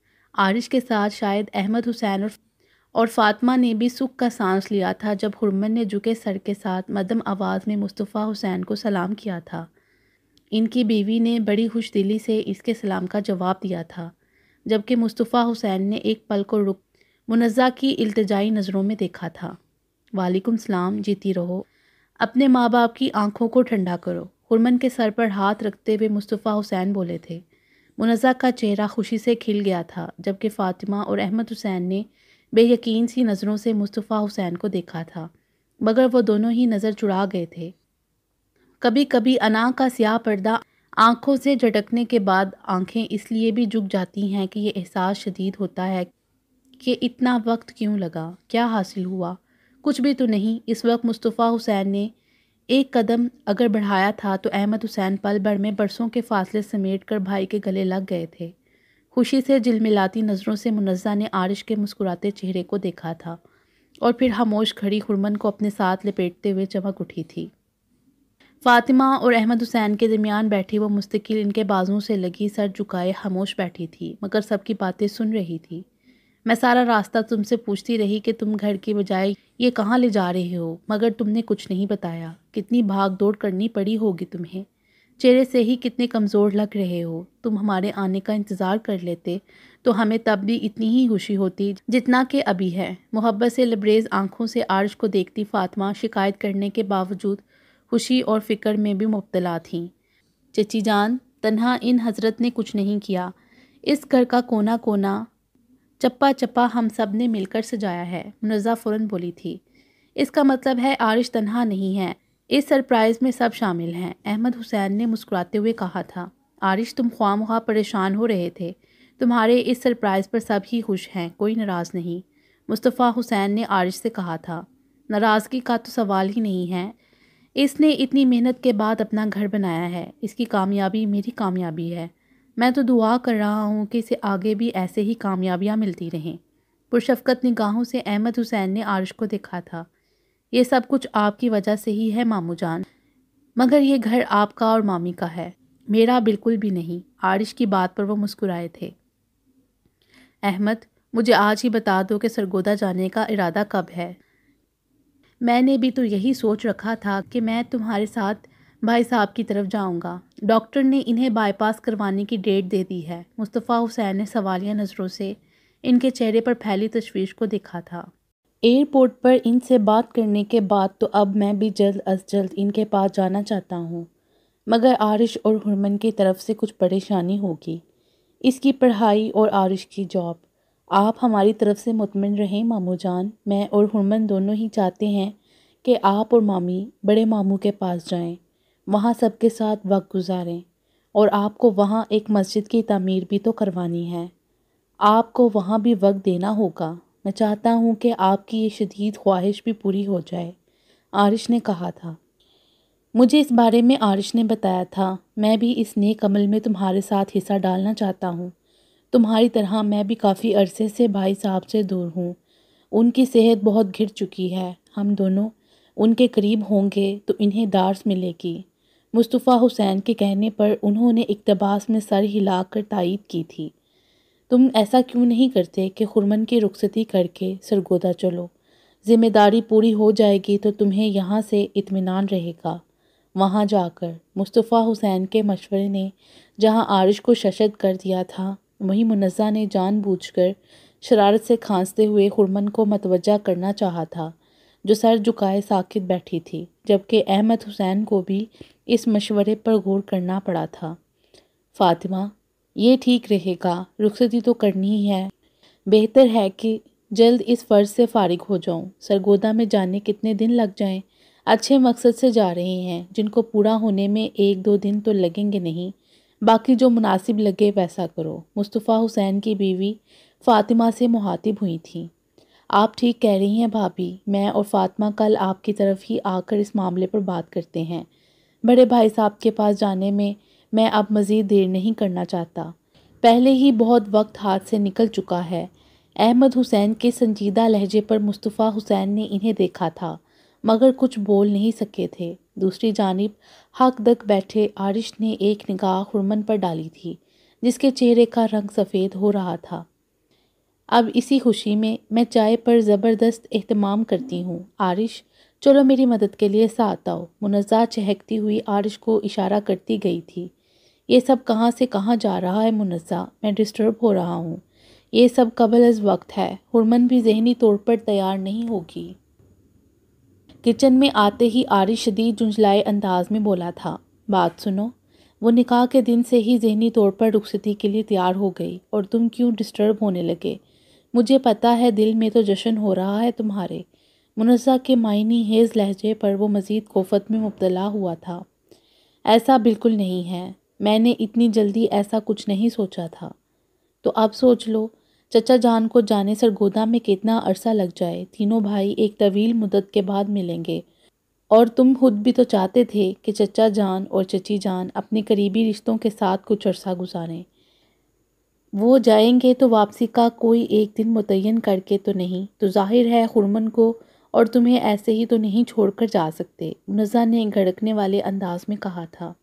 आरिश के साथ शायद अहमद हुसैन और और ने भी सुख का सांस लिया था जब हुरमन ने झुके सर के साथ मदम आवाज़ में मुस्तफ़ा हुसैन को सलाम किया था इनकी बीवी ने बड़ी खुश दिली से इसके सलाम का जवाब दिया था जबकि मुस्तफ़ा हुसैन ने एक पल को रुक मुनज़ा की अल्तजाई नज़रों में देखा था वालेकुम सलाम जीती रहो अपने माँ बाप की आंखों को ठंडा करो हुरमन के सर पर हाथ रखते हुए मुस्तफ़ा हुसैन बोले थे मुनज़ा का चेहरा खुशी से खिल गया था जबकि फ़ातिमा और अहमद हुसैन ने बेयकीन सी नज़रों से मुस्तफ़ा हुसैन को देखा था मगर वो दोनों ही नज़र चुरा गए थे कभी कभी अना का स्याह पर्दा आँखों से झटकने के बाद आँखें इसलिए भी झुक जाती हैं कि यह एहसास शदीद होता है कि इतना वक्त क्यों लगा क्या हासिल हुआ कुछ भी तो नहीं इस वक्त मुस्तफ़ा हुसैन ने एक कदम अगर बढ़ाया था तो अहमद हुसैन पल भर में बरसों के फासले समेट कर भाई के गले लग गए थे खुशी से जिलमिलाती नज़रों से मुनज़ा ने आरिश के मुस्कुराते चेहरे को देखा था और फिर हमोश खड़ी हुरमन को अपने साथ लपेटते हुए चमक उठी थी फ़ातिमा और अहमद हुसैन के दरमियान बैठी वो मुस्तकिल इनके बाजों से लगी सर झुकाए खामोश बैठी थी मगर सबकी बातें सुन रही थी मैं सारा रास्ता तुमसे पूछती रही कि तुम घर के बजाय ये कहाँ ले जा रहे हो मगर तुमने कुछ नहीं बताया कितनी भाग दौड़ करनी पड़ी होगी तुम्हें चेहरे से ही कितने कमज़ोर लग रहे हो तुम हमारे आने का इंतज़ार कर लेते तो हमें तब भी इतनी ही खुशी होती जितना कि अभी है मोहब्बत से लबरेज आंखों से आर्ज को देखती फातमा शिकायत करने के बावजूद खुशी और फ़िक्र में भी मुबतला थीं चची जान तनहा इन हज़रत ने कुछ नहीं किया इस घर का कोना कोना चप्पा चप्पा हम सब ने मिलकर सजाया है मुनजा फ़ौरन बोली थी इसका मतलब है आरिश तनहा नहीं है इस सरप्राइज़ में सब शामिल हैं अहमद हुसैन ने मुस्कुराते हुए कहा था आरिश तुम ख्वाम ख्वा परेशान हो रहे थे तुम्हारे इस सरप्राइज़ पर सब ही खुश हैं कोई नाराज़ नहीं मुस्तफ़ा हुसैन ने आरिश से कहा था नाराज़गी का तो सवाल ही नहीं है इसने इतनी मेहनत के बाद अपना घर बनाया है इसकी कामयाबी मेरी कामयाबी है मैं तो दुआ कर रहा हूँ कि इसे आगे भी ऐसे ही कामयाबियाँ मिलती रहें पुरशफकत निगाहों से अहमद हुसैन ने आरश को देखा था ये सब कुछ आपकी वजह से ही है मामू जान मगर ये घर आपका और मामी का है मेरा बिल्कुल भी नहीं आरिश की बात पर वो मुस्कुराए थे अहमद मुझे आज ही बता दो कि सरगोदा जाने का इरादा कब है मैंने भी तो यही सोच रखा था कि मैं तुम्हारे साथ भाई साहब की तरफ जाऊंगा डॉक्टर ने इन्हें बाईपास करवाने की डेट दे दी है मुस्तफ़ा हुसैन ने सवालिया नज़रों से इनके चेहरे पर फैली तशवीश को देखा था एयरपोर्ट पर इनसे बात करने के बाद तो अब मैं भी जल्द अज जल्द इनके पास जाना चाहता हूँ मगर आरिश और हुरमन की तरफ से कुछ परेशानी होगी इसकी पढ़ाई और आरिश की जॉब आप हमारी तरफ से मुतमिन रहें मामू जान मैं और हुरमन दोनों ही चाहते हैं कि आप और मामी बड़े मामू के पास जाएं वहाँ सबके साथ वक्त गुजारें और आपको वहाँ एक मस्जिद की तमीर भी तो करवानी है आपको वहाँ भी वक्त देना होगा मैं चाहता हूँ कि आपकी ये शदीद ख्वाहिश भी पूरी हो जाए आरिश ने कहा था मुझे इस बारे में आरिश ने बताया था मैं भी इस नेक अमल में तुम्हारे साथ हिस्सा डालना चाहता हूँ तुम्हारी तरह मैं भी काफ़ी अरसे से भाई साहब से दूर हूँ उनकी सेहत बहुत घिर चुकी है हम दोनों उनके करीब होंगे तो इन्हें दार्स मिलेगी मुस्तफ़ा हुसैन के कहने पर उन्होंने इकतबास में सर हिलाकर तायद की थी तुम ऐसा क्यों नहीं करते कि खुरमन की रुखसती करके सरगोदा चलो ज़िम्मेदारी पूरी हो जाएगी तो तुम्हें यहाँ से इतमान रहेगा वहाँ जाकर मुस्तफ़ा हुसैन के मशवरे ने जहाँ आरिश को शशद कर दिया था वहीं मुनज़ा ने जानबूझकर शरारत से खांसते हुए खुरमन को मतवजा करना चाहा था जो सर झुकाए साकित बैठी थी जबकि अहमद हुसैन को भी इस मशवरे पर गौर करना पड़ा था फातिमा ये ठीक रहेगा रुखसती तो करनी ही है बेहतर है कि जल्द इस फ़र्ज से फारिग हो जाऊं सरगोदा में जाने कितने दिन लग जाएं अच्छे मकसद से जा रहे हैं जिनको पूरा होने में एक दो दिन तो लगेंगे नहीं बाकी जो मुनासिब लगे वैसा करो मुस्तफ़ा हुसैन की बीवी फ़ातिमा से मुहातिब हुई थी आप ठीक कह रही हैं भाभी मैं और फातिमा कल आपकी तरफ ही आकर इस मामले पर बात करते हैं बड़े भाई साहब के पास जाने में मैं अब मज़ीद देर नहीं करना चाहता पहले ही बहुत वक्त हाथ से निकल चुका है अहमद हुसैन के संजीदा लहजे पर मुस्तफ़ा हुसैन ने इन्हें देखा था मगर कुछ बोल नहीं सके थे दूसरी जानब हक दक बैठे आरिश ने एक निगाह हुरमन पर डाली थी जिसके चेहरे का रंग सफ़ेद हो रहा था अब इसी खुशी में मैं चाय पर ज़बरदस्त अहतमाम करती हूँ आरिश चलो मेरी मदद के लिए साथ आओ मुनजा चहकती हुई आरिश को इशारा करती गई थी ये सब कहाँ से कहाँ जा रहा है मुनजा मैं डिस्टर्ब हो रहा हूँ ये सब कबल अज वक्त है हुरमन भी जहनी तौर पर तैयार नहीं होगी किचन में आते ही आरिश शदीद जुंझलाए अंदाज में बोला था बात सुनो वो निकाह के दिन से ही जहनी तौर पर रुखसती के लिए तैयार हो गई और तुम क्यों डिस्टर्ब होने लगे मुझे पता है दिल में तो जश्न हो रहा है तुम्हारे मुनज़ा के मायनी हेज लहजे पर वो मज़ीद कोफत में मुबतला हुआ था ऐसा बिल्कुल नहीं है मैंने इतनी जल्दी ऐसा कुछ नहीं सोचा था तो आप सोच लो चचा जान को जाने सरगोदा में कितना अरसा लग जाए तीनों भाई एक तवील मुदत के बाद मिलेंगे और तुम खुद भी तो चाहते थे कि चचा जान और चची जान अपने करीबी रिश्तों के साथ कुछ अरसा गुजारें वो जाएंगे तो वापसी का कोई एक दिन मुतन करके तो नहीं तो जाहिर है खुरमन को और तुम्हें ऐसे ही तो नहीं छोड़कर जा सकते नजा ने घड़कने वाले अंदाज में कहा था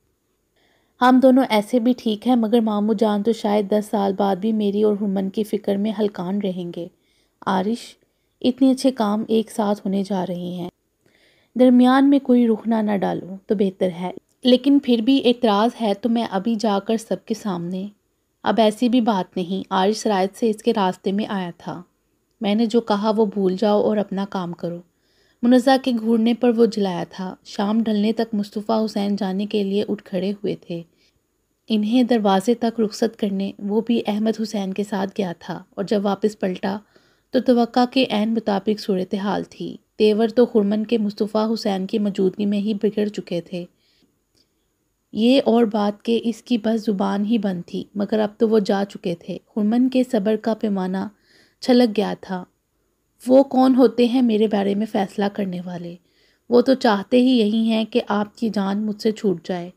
हम दोनों ऐसे भी ठीक हैं मगर मामू जान तो शायद दस साल बाद भी मेरी और हुमन की फ़िक्र में हलकान रहेंगे आरिश इतने अच्छे काम एक साथ होने जा रहे हैं दरमियान में कोई रुखना ना डालो तो बेहतर है लेकिन फिर भी एतराज़ है तो मैं अभी जाकर सबके सामने अब ऐसी भी बात नहीं आरिश रायत से इसके रास्ते में आया था मैंने जो कहा वो भूल जाओ और अपना काम करो मुनज़ा के घूरने पर वो जलाया था शाम ढलने तक मुस्तफ़ा हुसैन जाने के लिए उठ खड़े हुए थे इन्हें दरवाजे तक रुखसत करने वो भी अहमद हुसैन के साथ गया था और जब वापस पलटा तो तवक्का के ऐन मुताबिक सूरत हाल थी तेवर तो खुरमन के मुस्तफ़ा हुसैन की मौजूदगी में ही बिगड़ चुके थे ये और बात के इसकी बस ज़ुबान ही बंद थी मगर अब तो वो जा चुके थे हुरमन के सब्र का पैमाना छलक गया था वो कौन होते हैं मेरे बारे में फ़ैसला करने वाले वो तो चाहते ही यही हैं कि आपकी जान मुझसे छूट जाए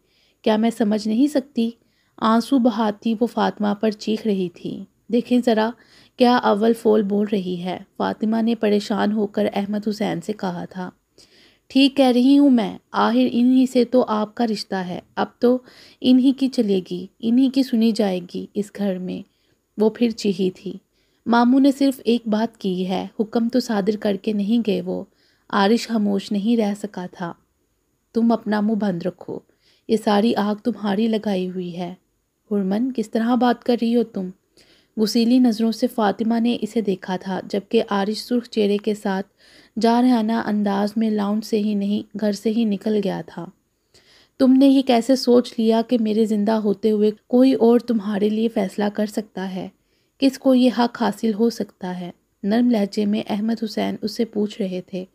क्या मैं समझ नहीं सकती आंसू बहाती वो फातिमा पर चीख रही थी देखें ज़रा क्या अव्वल फ़ोल बोल रही है फातिमा ने परेशान होकर अहमद हुसैन से कहा था ठीक कह रही हूँ मैं आखिर इन्हीं से तो आपका रिश्ता है अब तो इन्हीं की चलेगी इन्हीं की सुनी जाएगी इस घर में वो फिर चीही थी मामू ने सिर्फ एक बात की है हुक्म तो सादिर करके नहीं गए वो आरिश खामोश नहीं रह सका था तुम अपना मुंह बंद रखो ये सारी आग तुम्हारी लगाई हुई है हुरमन किस तरह बात कर रही हो तुम गुसीली नज़रों से फ़ातिमा ने इसे देखा था जबकि आरिश सुर्ख चेहरे के साथ जारहाना अंदाज में लाउंज से ही नहीं घर से ही निकल गया था तुमने ये कैसे सोच लिया कि मेरे ज़िंदा होते हुए कोई और तुम्हारे लिए फ़ैसला कर सकता है किसको ये हक हासिल हो सकता है नरम लहजे में अहमद हुसैन उससे पूछ रहे थे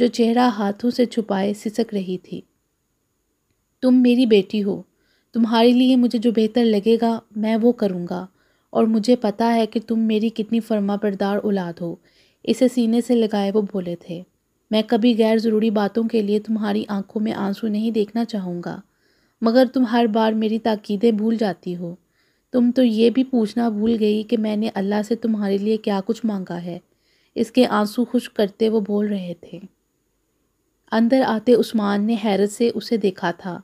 जो चेहरा हाथों से छुपाए सिसक रही थी तुम मेरी बेटी हो तुम्हारे लिए मुझे जो बेहतर लगेगा मैं वो करूँगा और मुझे पता है कि तुम मेरी कितनी फर्मा बरदार औलाद हो इसे सीने से लगाए वो बोले थे मैं कभी गैर ज़रूरी बातों के लिए तुम्हारी आंखों में आंसू नहीं देखना चाहूँगा मगर तुम हर बार मेरी ताकीदें भूल जाती हो तुम तो ये भी पूछना भूल गई कि मैंने अल्लाह से तुम्हारे लिए क्या कुछ मांगा है इसके आंसू खुश करते वो बोल रहे थे अंदर आते उस्मान ने हैरत से उसे देखा था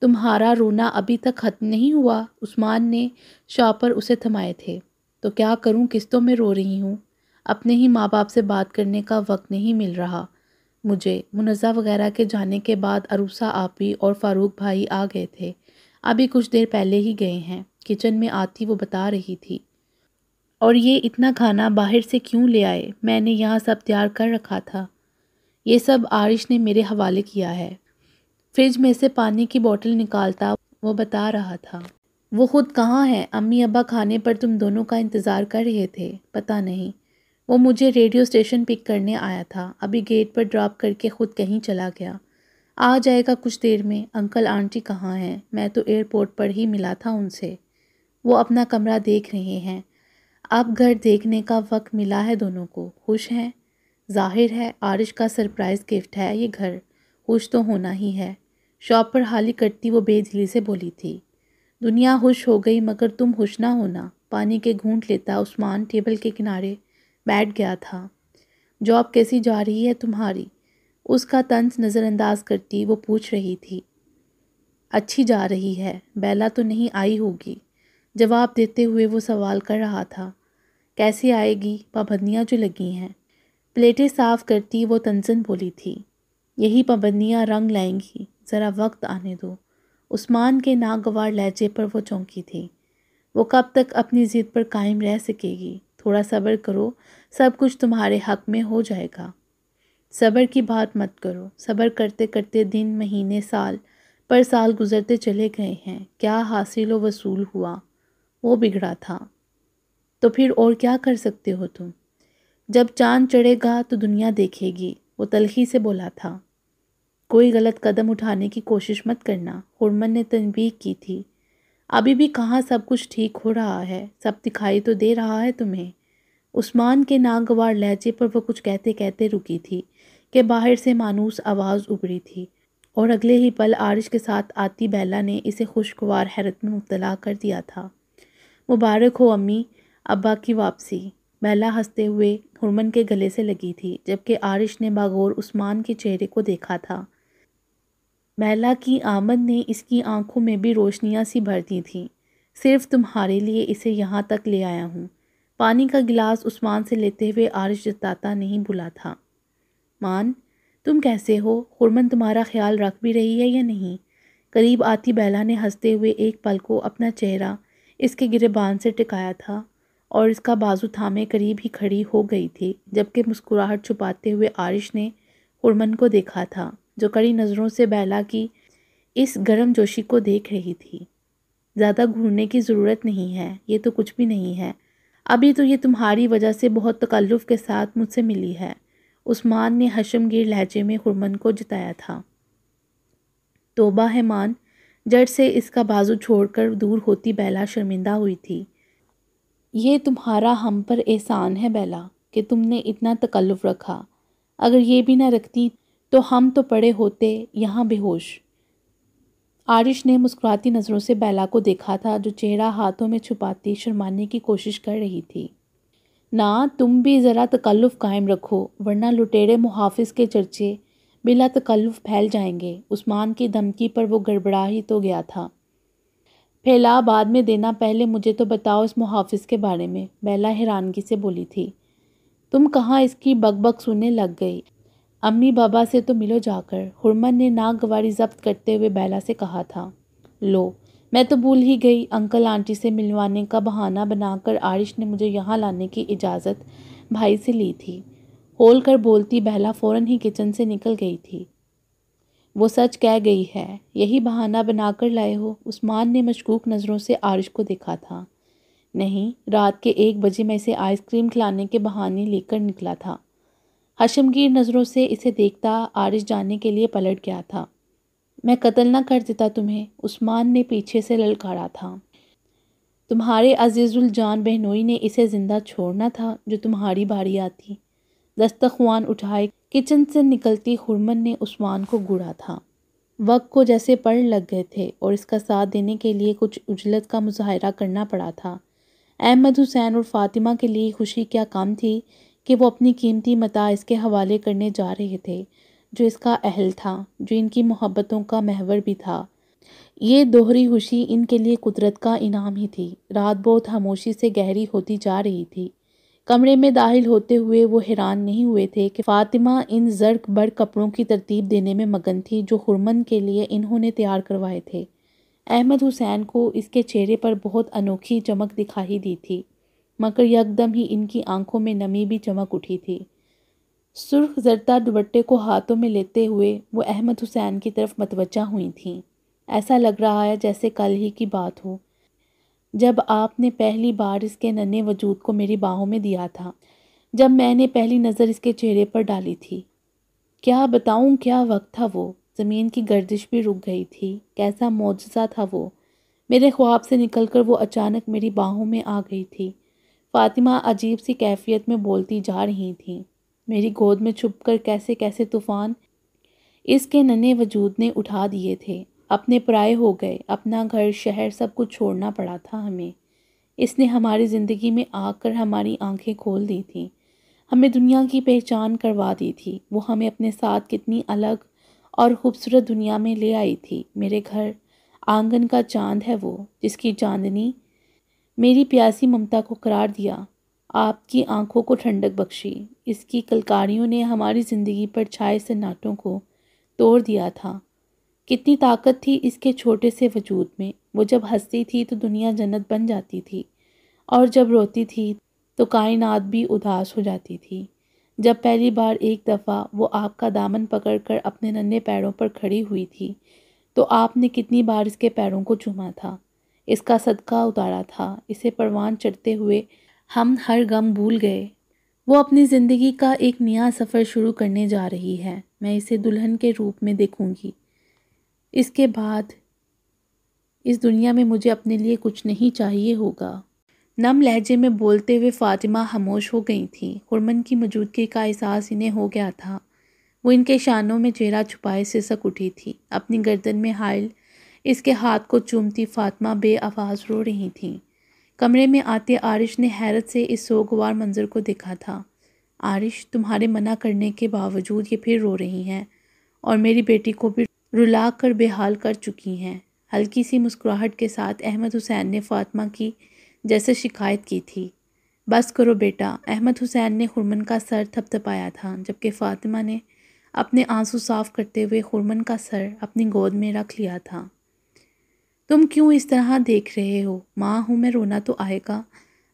तुम्हारा रोना अभी तक ख़त्म नहीं हुआ उस्मान ने शाह पर उसे थमाए थे तो क्या करूँ किस्तों में रो रही हूँ अपने ही माँ बाप से बात करने का वक्त नहीं मिल रहा मुझे मुनज़ा वगैरह के जाने के बाद अरूसा आपी और फ़ारूक भाई आ गए थे अभी कुछ देर पहले ही गए हैं किचन में आती वो बता रही थी और ये इतना खाना बाहर से क्यों ले आए मैंने यहाँ सब तैयार कर रखा था ये सब आरिश ने मेरे हवाले किया है फ्रिज में से पानी की बोतल निकालता वो बता रहा था वो खुद कहाँ है अम्मी अब्बा खाने पर तुम दोनों का इंतज़ार कर रहे थे पता नहीं वो मुझे रेडियो स्टेशन पिक करने आया था अभी गेट पर ड्रॉप करके ख़ुद कहीं चला गया आ जाएगा कुछ देर में अंकल आंटी कहाँ हैं मैं तो एयरपोर्ट पर ही मिला था उनसे वो अपना कमरा देख रहे हैं अब घर देखने का वक्त मिला है दोनों को खुश हैं जाहिर है आरिश का सरप्राइज़ गिफ्ट है ये घर खुश तो होना ही है शॉप पर हाली कटती वो बेदिली से बोली थी दुनिया खुश हो गई मगर तुम खुश ना होना पानी के घूंट लेता उस्मान टेबल के किनारे बैठ गया था जॉब कैसी जा रही है तुम्हारी उसका तंज नज़रअंदाज करती वो पूछ रही थी अच्छी जा रही है बेला तो नहीं आई होगी जवाब देते हुए वो सवाल कर रहा था कैसे आएगी पाबंदियाँ जो लगी हैं प्लेटें साफ़ करती वो तंजन बोली थी यही पाबंदियाँ रंग लाएंगी ज़रा वक्त आने दो उस्मान के नागवार लहजे पर वो चौंकी थी वो कब तक अपनी ज़िद पर कायम रह सकेगी थोड़ा सब्र करो सब कुछ तुम्हारे हक में हो जाएगा सब्र की बात मत करो सब्र करते करते दिन महीने साल पर साल गुजरते चले गए हैं क्या हासिल व वसूल हुआ वो बिगड़ा था तो फिर और क्या कर सकते हो तुम जब चांद चढ़ेगा तो दुनिया देखेगी वो तलखी से बोला था कोई गलत कदम उठाने की कोशिश मत करना हुरमन ने तनबीह की थी अभी भी कहाँ सब कुछ ठीक हो रहा है सब दिखाई तो दे रहा है तुम्हें उस्मान के नागवार लहजे पर वह कुछ कहते कहते रुकी थी कि बाहर से मानूस आवाज़ उभरी थी और अगले ही पल आरिश के साथ आती बेला ने इसे खुशगवार हैरत में मुबतला कर दिया था मुबारक हो अम्मी अब्बा की वापसी बेला हंसते हुए हुरमन के गले से लगी थी जबकि आरिश ने बागौर उस्मान के चेहरे को देखा था महिला की आमद ने इसकी आंखों में भी रोशनियाँ सी भर दी थीं सिर्फ तुम्हारे लिए इसे यहाँ तक ले आया हूँ पानी का गिलास उस्मान से लेते हुए आरिश जताता नहीं भुला था मान तुम कैसे हो खुरमन तुम्हारा ख्याल रख भी रही है या नहीं करीब आती बैला ने हंसते हुए एक पल को अपना चेहरा इसके गिरेबान से टिकाया था और इसका बाजू थामे करीब ही खड़ी हो गई थी जबकि मुस्कुराहट छुपाते हुए आरिश ने खुरमन को देखा था जो कड़ी नज़रों से बैला की इस गर्म जोशी को देख रही थी ज़्यादा घूरने की ज़रूरत नहीं है ये तो कुछ भी नहीं है अभी तो ये तुम्हारी वजह से बहुत तकल्लुफ़ के साथ मुझसे मिली है उस्मान ने हशमगीर लहजे में हुरमन को जिताया था तोबा है मान जड़ से इसका बाजू छोड़कर दूर होती बेला शर्मिंदा हुई थी ये तुम्हारा हम पर एहसान है बेला कि तुमने इतना तकल्लुफ़ रखा अगर ये भी ना रखती तो हम तो पड़े होते यहाँ बेहोश आरिश ने मुस्कुराती नज़रों से बैला को देखा था जो चेहरा हाथों में छुपाती शर्माने की कोशिश कर रही थी ना तुम भी ज़रा तकल्लुफ़ कायम रखो वरना लुटेरे मुहाफ़ के चर्चे बिला तकल्लुफ़ फैल जाएंगे उस्मान की धमकी पर वो गड़बड़ा ही तो गया था फैला बाद में देना पहले मुझे तो बताओ इस मुहाफ़ के बारे में बेला हैरानगी से बोली थी तुम कहाँ इसकी बकबक सुनने लग गई अम्मी बाबा से तो मिलो जाकर हुरमन ने नागवारी जब्त करते हुए बैला से कहा था लो मैं तो भूल ही गई अंकल आंटी से मिलवाने का बहाना बनाकर आरिश ने मुझे यहाँ लाने की इजाज़त भाई से ली थी होल कर बोलती बहला फ़ौरन ही किचन से निकल गई थी वो सच कह गई है यही बहाना बनाकर लाए हो उस्मान ने मशकूक नज़रों से आरिश को देखा था नहीं रात के एक बजे मैं इसे आइसक्रीम खिलाने के बहाने लेकर निकला था हशमगीर नज़रों से इसे देखता आरिश जाने के लिए पलट गया था मैं कत्ल ना कर देता तुम्हें उस्मान ने पीछे से ललकारा था तुम्हारे अजीज़ुल जान बहनोई ने इसे ज़िंदा छोड़ना था जो तुम्हारी बारी आती दस्तखवान उठाए किचन से निकलती हुरमन ने उस्मान को गुड़ा था वक्त को जैसे पढ़ लग गए थे और इसका साथ देने के लिए कुछ उजलत का मुजाहरा करना पड़ा था अहमद हुसैन और फातिमा के लिए खुशी क्या काम थी कि वो अपनी कीमती मता इसके हवाले करने जा रहे थे जो इसका अहल था जो इनकी मोहब्बतों का महवर भी था ये दोहरी खुशी इनके लिए कुदरत का इनाम ही थी रात बहुत खामोशी से गहरी होती जा रही थी कमरे में दाखिल होते हुए वो हैरान नहीं हुए थे कि फ़ातिमा इन जर्क बर कपड़ों की तरतीब देने में मगन थी जो हुरमन के लिए इन्होंने तैयार करवाए थे अहमद हुसैन को इसके चेहरे पर बहुत अनोखी चमक दिखाई दी थी मगर यकदम ही इनकी आंखों में नमी भी चमक उठी थी सुर्ख जरदा दुबट्टे को हाथों में लेते हुए वो अहमद हुसैन की तरफ मतवजा हुई थीं ऐसा लग रहा है जैसे कल ही की बात हो जब आपने पहली बार इसके नन्हे वजूद को मेरी बाहों में दिया था जब मैंने पहली नज़र इसके चेहरे पर डाली थी क्या बताऊँ क्या वक्त था वो ज़मीन की गर्दिश भी रुक गई थी कैसा मुआजा था वो मेरे ख्वाब से निकलकर वो अचानक मेरी बाहों में आ गई थी फ़ातिमा अजीब सी कैफियत में बोलती जा रही थी मेरी गोद में छुप कर कैसे कैसे तूफ़ान इसके नन्हे वजूद ने उठा दिए थे अपने पराए हो गए अपना घर शहर सब कुछ छोड़ना पड़ा था हमें इसने हमारी ज़िंदगी में आकर हमारी आंखें खोल दी थी हमें दुनिया की पहचान करवा दी थी वो हमें अपने साथ कितनी अलग और खूबसूरत दुनिया में ले आई थी मेरे घर आंगन का चांद है वो जिसकी चांदनी मेरी प्यासी ममता को करार दिया आपकी आंखों को ठंडक बख्शी इसकी कलकारियों ने हमारी ज़िंदगी पर छाए सन्नाटों को तोड़ दिया था कितनी ताकत थी इसके छोटे से वजूद में वो जब हंसती थी तो दुनिया जन्नत बन जाती थी और जब रोती थी तो कायनात भी उदास हो जाती थी जब पहली बार एक दफ़ा वो आपका दामन पकड़कर अपने नन्हे पैरों पर खड़ी हुई थी तो आपने कितनी बार इसके पैरों को चूमा था इसका सदका उतारा था इसे परवान चढ़ते हुए हम हर गम भूल गए वो अपनी ज़िंदगी का एक नया सफ़र शुरू करने जा रही है मैं इसे दुल्हन के रूप में देखूंगी इसके बाद इस दुनिया में मुझे अपने लिए कुछ नहीं चाहिए होगा नम लहजे में बोलते हुए फ़ातिमा खामोश हो गई थी हुरमन की मौजूदगी का एहसास इन्हें हो गया था वो इनके शानों में चेहरा छुपाए से सक उठी थी अपनी गर्दन में हायल इसके हाथ को चूमती फातिमा आवाज़ रो रही थी कमरे में आते आरिश ने हैरत से इस सोगवार मंज़र को देखा था आरिश तुम्हारे मना करने के बावजूद ये फिर रो रही हैं और मेरी बेटी को भी रुला कर बेहाल कर चुकी हैं हल्की सी मुस्कुराहट के साथ अहमद हुसैन ने फातिमा की जैसे शिकायत की थी बस करो बेटा अहमद हुसैन ने हुरमन का सर थपथपाया था जबकि फ़ातिमा ने अपने आंसू साफ करते हुए खुरमन का सर अपनी गोद में रख लिया था तुम क्यों इस तरह देख रहे हो माँ हूँ मैं रोना तो आएगा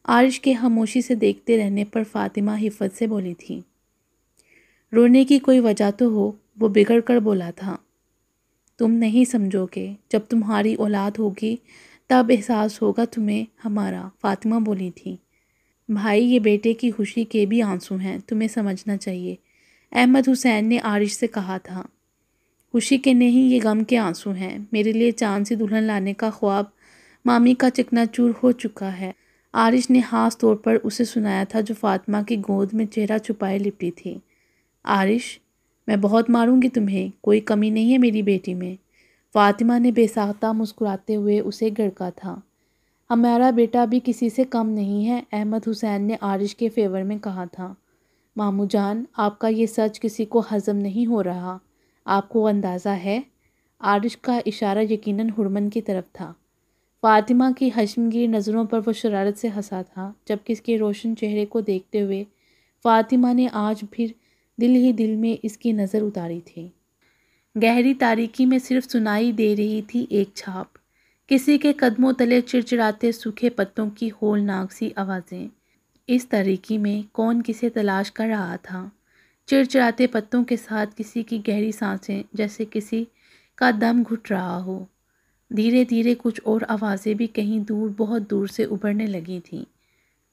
आरिश के खामोशी से देखते रहने पर फातिमा हिफत से बोली थी रोने की कोई वजह तो हो वो बिगड़ कर बोला था तुम नहीं समझोगे जब तुम्हारी औलाद होगी तब एहसास होगा तुम्हें हमारा फातिमा बोली थी भाई ये बेटे की खुशी के भी आंसू हैं तुम्हें समझना चाहिए अहमद हुसैन ने आरिश से कहा था खुशी के नहीं ये गम के आंसू हैं मेरे लिए चांद से दुल्हन लाने का ख्वाब मामी का चकनाचूर हो चुका है आरिश ने खास तौर पर उसे सुनाया था जो फातिमा की गोद में चेहरा छुपाए लिपटी थी आरिश मैं बहुत मारूंगी तुम्हें कोई कमी नहीं है मेरी बेटी में फातिमा ने बेसाख्ता मुस्कुराते हुए उसे गड़का था हमारा बेटा भी किसी से कम नहीं है अहमद हुसैन ने आरिश के फेवर में कहा था मामू जान आपका ये सच किसी को हजम नहीं हो रहा आपको अंदाज़ा है आरिश का इशारा यकीनन हुरमन की तरफ था फातिमा की हशमगीर नज़रों पर वो शरारत से हंसा था जबकि इसके रोशन चेहरे को देखते हुए फातिमा ने आज फिर दिल ही दिल में इसकी नज़र उतारी थी गहरी तारीकी में सिर्फ सुनाई दे रही थी एक छाप किसी के कदमों तले चिड़चिड़ाते सूखे पत्तों की होलनाक सी आवाज़ें इस तारीकी में कौन किसे तलाश कर रहा था चिड़चिड़ाते पत्तों के साथ किसी की गहरी सांसें जैसे किसी का दम घुट रहा हो धीरे धीरे कुछ और आवाज़ें भी कहीं दूर बहुत दूर से उभरने लगी थीं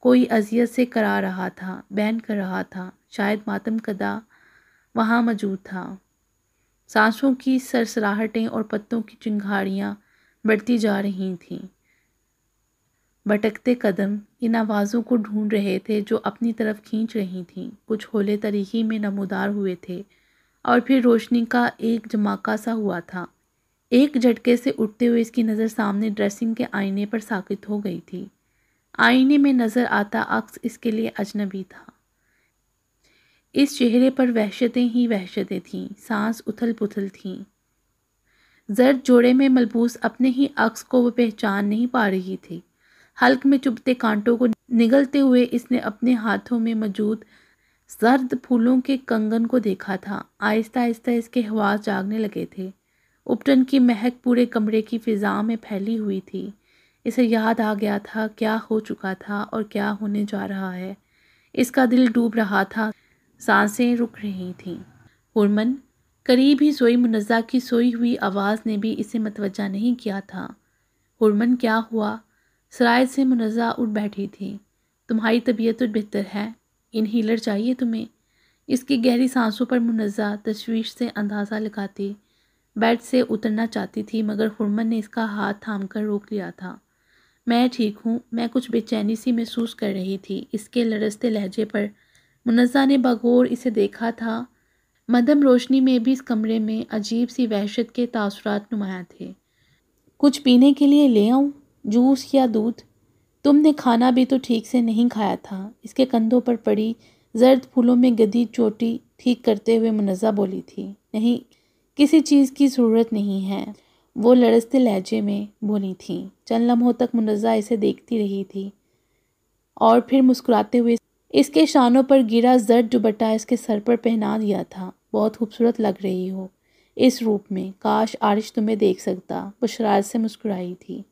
कोई अजियत से करा रहा था बैन कर रहा था शायद मातम कदा वहाँ मौजूद था सांसों की सरसराहटें और पत्तों की चिंगारियाँ बढ़ती जा रही थीं भटकते कदम इन आवाज़ों को ढूंढ रहे थे जो अपनी तरफ खींच रही थीं कुछ होले तरीके में नमोदार हुए थे और फिर रोशनी का एक जमाका सा हुआ था एक झटके से उठते हुए इसकी नज़र सामने ड्रेसिंग के आईने पर साकित हो गई थी आईने में नज़र आता अक्स इसके लिए अजनबी था इस चेहरे पर वहशतें ही वहशतें थीं सांस उथल पुथल थीं जर्द जोड़े में मलबूस अपने ही अक्स को वह पहचान नहीं पा रही थी हल्क में चुभते कांटों को निगलते हुए इसने अपने हाथों में मौजूद सर्द फूलों के कंगन को देखा था आहिस्ता आहिस्ता इसके हवास जागने लगे थे उपटन की महक पूरे कमरे की फिजा में फैली हुई थी इसे याद आ गया था क्या हो चुका था और क्या होने जा रहा है इसका दिल डूब रहा था सांसें रुक रही थीं हुरमन करीब ही सोई मुनज़ा की सोई हुई आवाज़ ने भी इसे मतवजा नहीं किया था हुरमन क्या हुआ सराय से मुनज़ा उठ बैठी थी तुम्हारी तबीयत तो बेहतर है इनहीलर चाहिए तुम्हें इसकी गहरी सांसों पर मुनज़ा तशवीश से अंदाज़ा लगाती बेड से उतरना चाहती थी मगर हुरमन ने इसका हाथ थाम कर रोक लिया था मैं ठीक हूँ मैं कुछ बेचैनी सी महसूस कर रही थी इसके लड़सते लहजे पर मुनज़ा ने बगौर इसे देखा था मदम रोशनी में भी इस कमरे में अजीब सी वहशत के तसरत नुमाया थे कुछ पीने के लिए ले आऊँ जूस या दूध तुमने खाना भी तो ठीक से नहीं खाया था इसके कंधों पर पड़ी जर्द फूलों में गदी चोटी ठीक करते हुए मुनज़ा बोली थी नहीं किसी चीज़ की ज़रूरत नहीं है वो लड़सते लहजे में बोली थी चंद लम्हों तक मुनज़ा इसे देखती रही थी और फिर मुस्कुराते हुए इसके शानों पर गिरा जर्द दुबट्टा इसके सर पर पहना दिया था बहुत खूबसूरत लग रही हो इस रूप में काश आरिश तुम्हें देख सकता वो शरारत से मुस्कुराई थी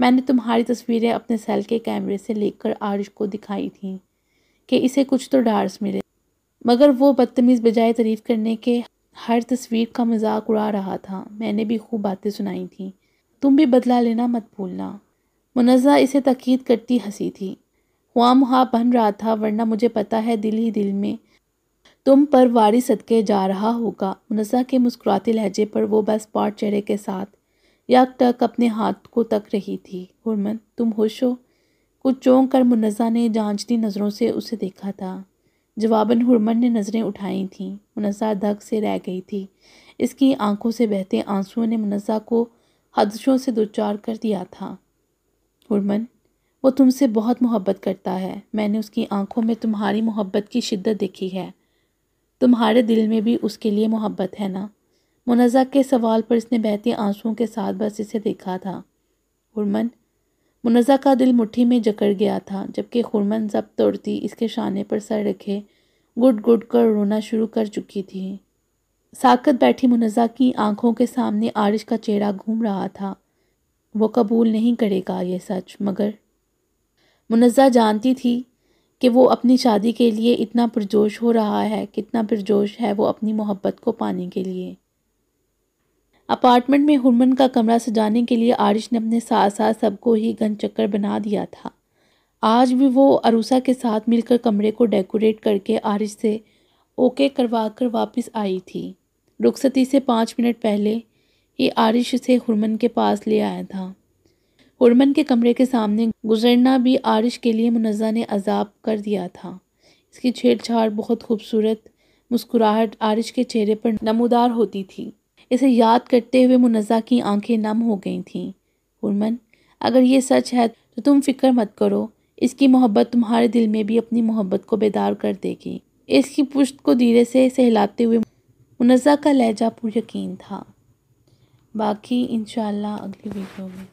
मैंने तुम्हारी तस्वीरें अपने सेल के कैमरे से लेकर आरिश को दिखाई थी कि इसे कुछ तो डार्स मिले मगर वो बदतमीज़ बजाय तारीफ़ करने के हर तस्वीर का मजाक उड़ा रहा था मैंने भी खूब बातें सुनाई थी तुम भी बदला लेना मत भूलना मुनज़ा इसे तकीद करती हंसी थी हुआ मुहा बन रहा था वरना मुझे पता है दिल ही दिल में तुम पर वारी सदके जा रहा होगा मुनज़ा के मुस्कुराते लहजे पर वो बस पॉट चेहरे के साथ तक अपने हाथ को तक रही थी हुरमन तुम होश हो कुछ चौंक कर मुन्जा ने जांचती नज़रों से उसे देखा था जवाबन हुरमन ने नज़रें उठाई थीं मुन्नजा धक से रह गई थी इसकी आंखों से बहते आंसुओं ने मुन्नजा को हदशों से चार कर दिया था हुरमन वो तुमसे बहुत मोहब्बत करता है मैंने उसकी आंखों में तुम्हारी मोहब्बत की शिद्दत देखी है तुम्हारे दिल में भी उसके लिए मोहब्बत है ना मुनज़ा के सवाल पर इसने बहते आंसुओं के साथ बस इसे देखा था हुरमन मुनज़ा का दिल मुट्ठी में जकड़ गया था जबकि हुरमन जब तोड़ती इसके शाने पर सर रखे गुड गुड कर रोना शुरू कर चुकी थी साकत बैठी मुनज़ा की आंखों के सामने आरिश का चेहरा घूम रहा था वो कबूल नहीं करेगा ये सच मगर मुनज़ा जानती थी कि वो अपनी शादी के लिए इतना पुरजोश हो रहा है कितना पुरजोश है वो अपनी मोहब्बत को पाने के लिए अपार्टमेंट में हुरमन का कमरा सजाने के लिए आरिश ने अपने साथ साथ सबको ही घन चक्कर बना दिया था आज भी वो अरूसा के साथ मिलकर कमरे को डेकोरेट करके आरिश से ओके करवा कर वापस आई थी रुखसती से पाँच मिनट पहले ही आरिश से हुरमन के पास ले आया था हुरमन के कमरे के सामने गुजरना भी आरिश के लिए मुनजा ने अजाब कर दिया था इसकी छेड़छाड़ बहुत खूबसूरत मुस्कुराहट आरिश के चेहरे पर नमोदार होती थी इसे याद करते हुए मुनज़ा की आंखें नम हो गई थीं उर्मन अगर ये सच है तो तुम फिक्र मत करो इसकी मोहब्बत तुम्हारे दिल में भी अपनी मोहब्बत को बेदार कर देगी इसकी पुश्त को धीरे से सहलाते हुए मुनज़ा का लहजा पुरयकीन था बाकी इन अगली वीडियो में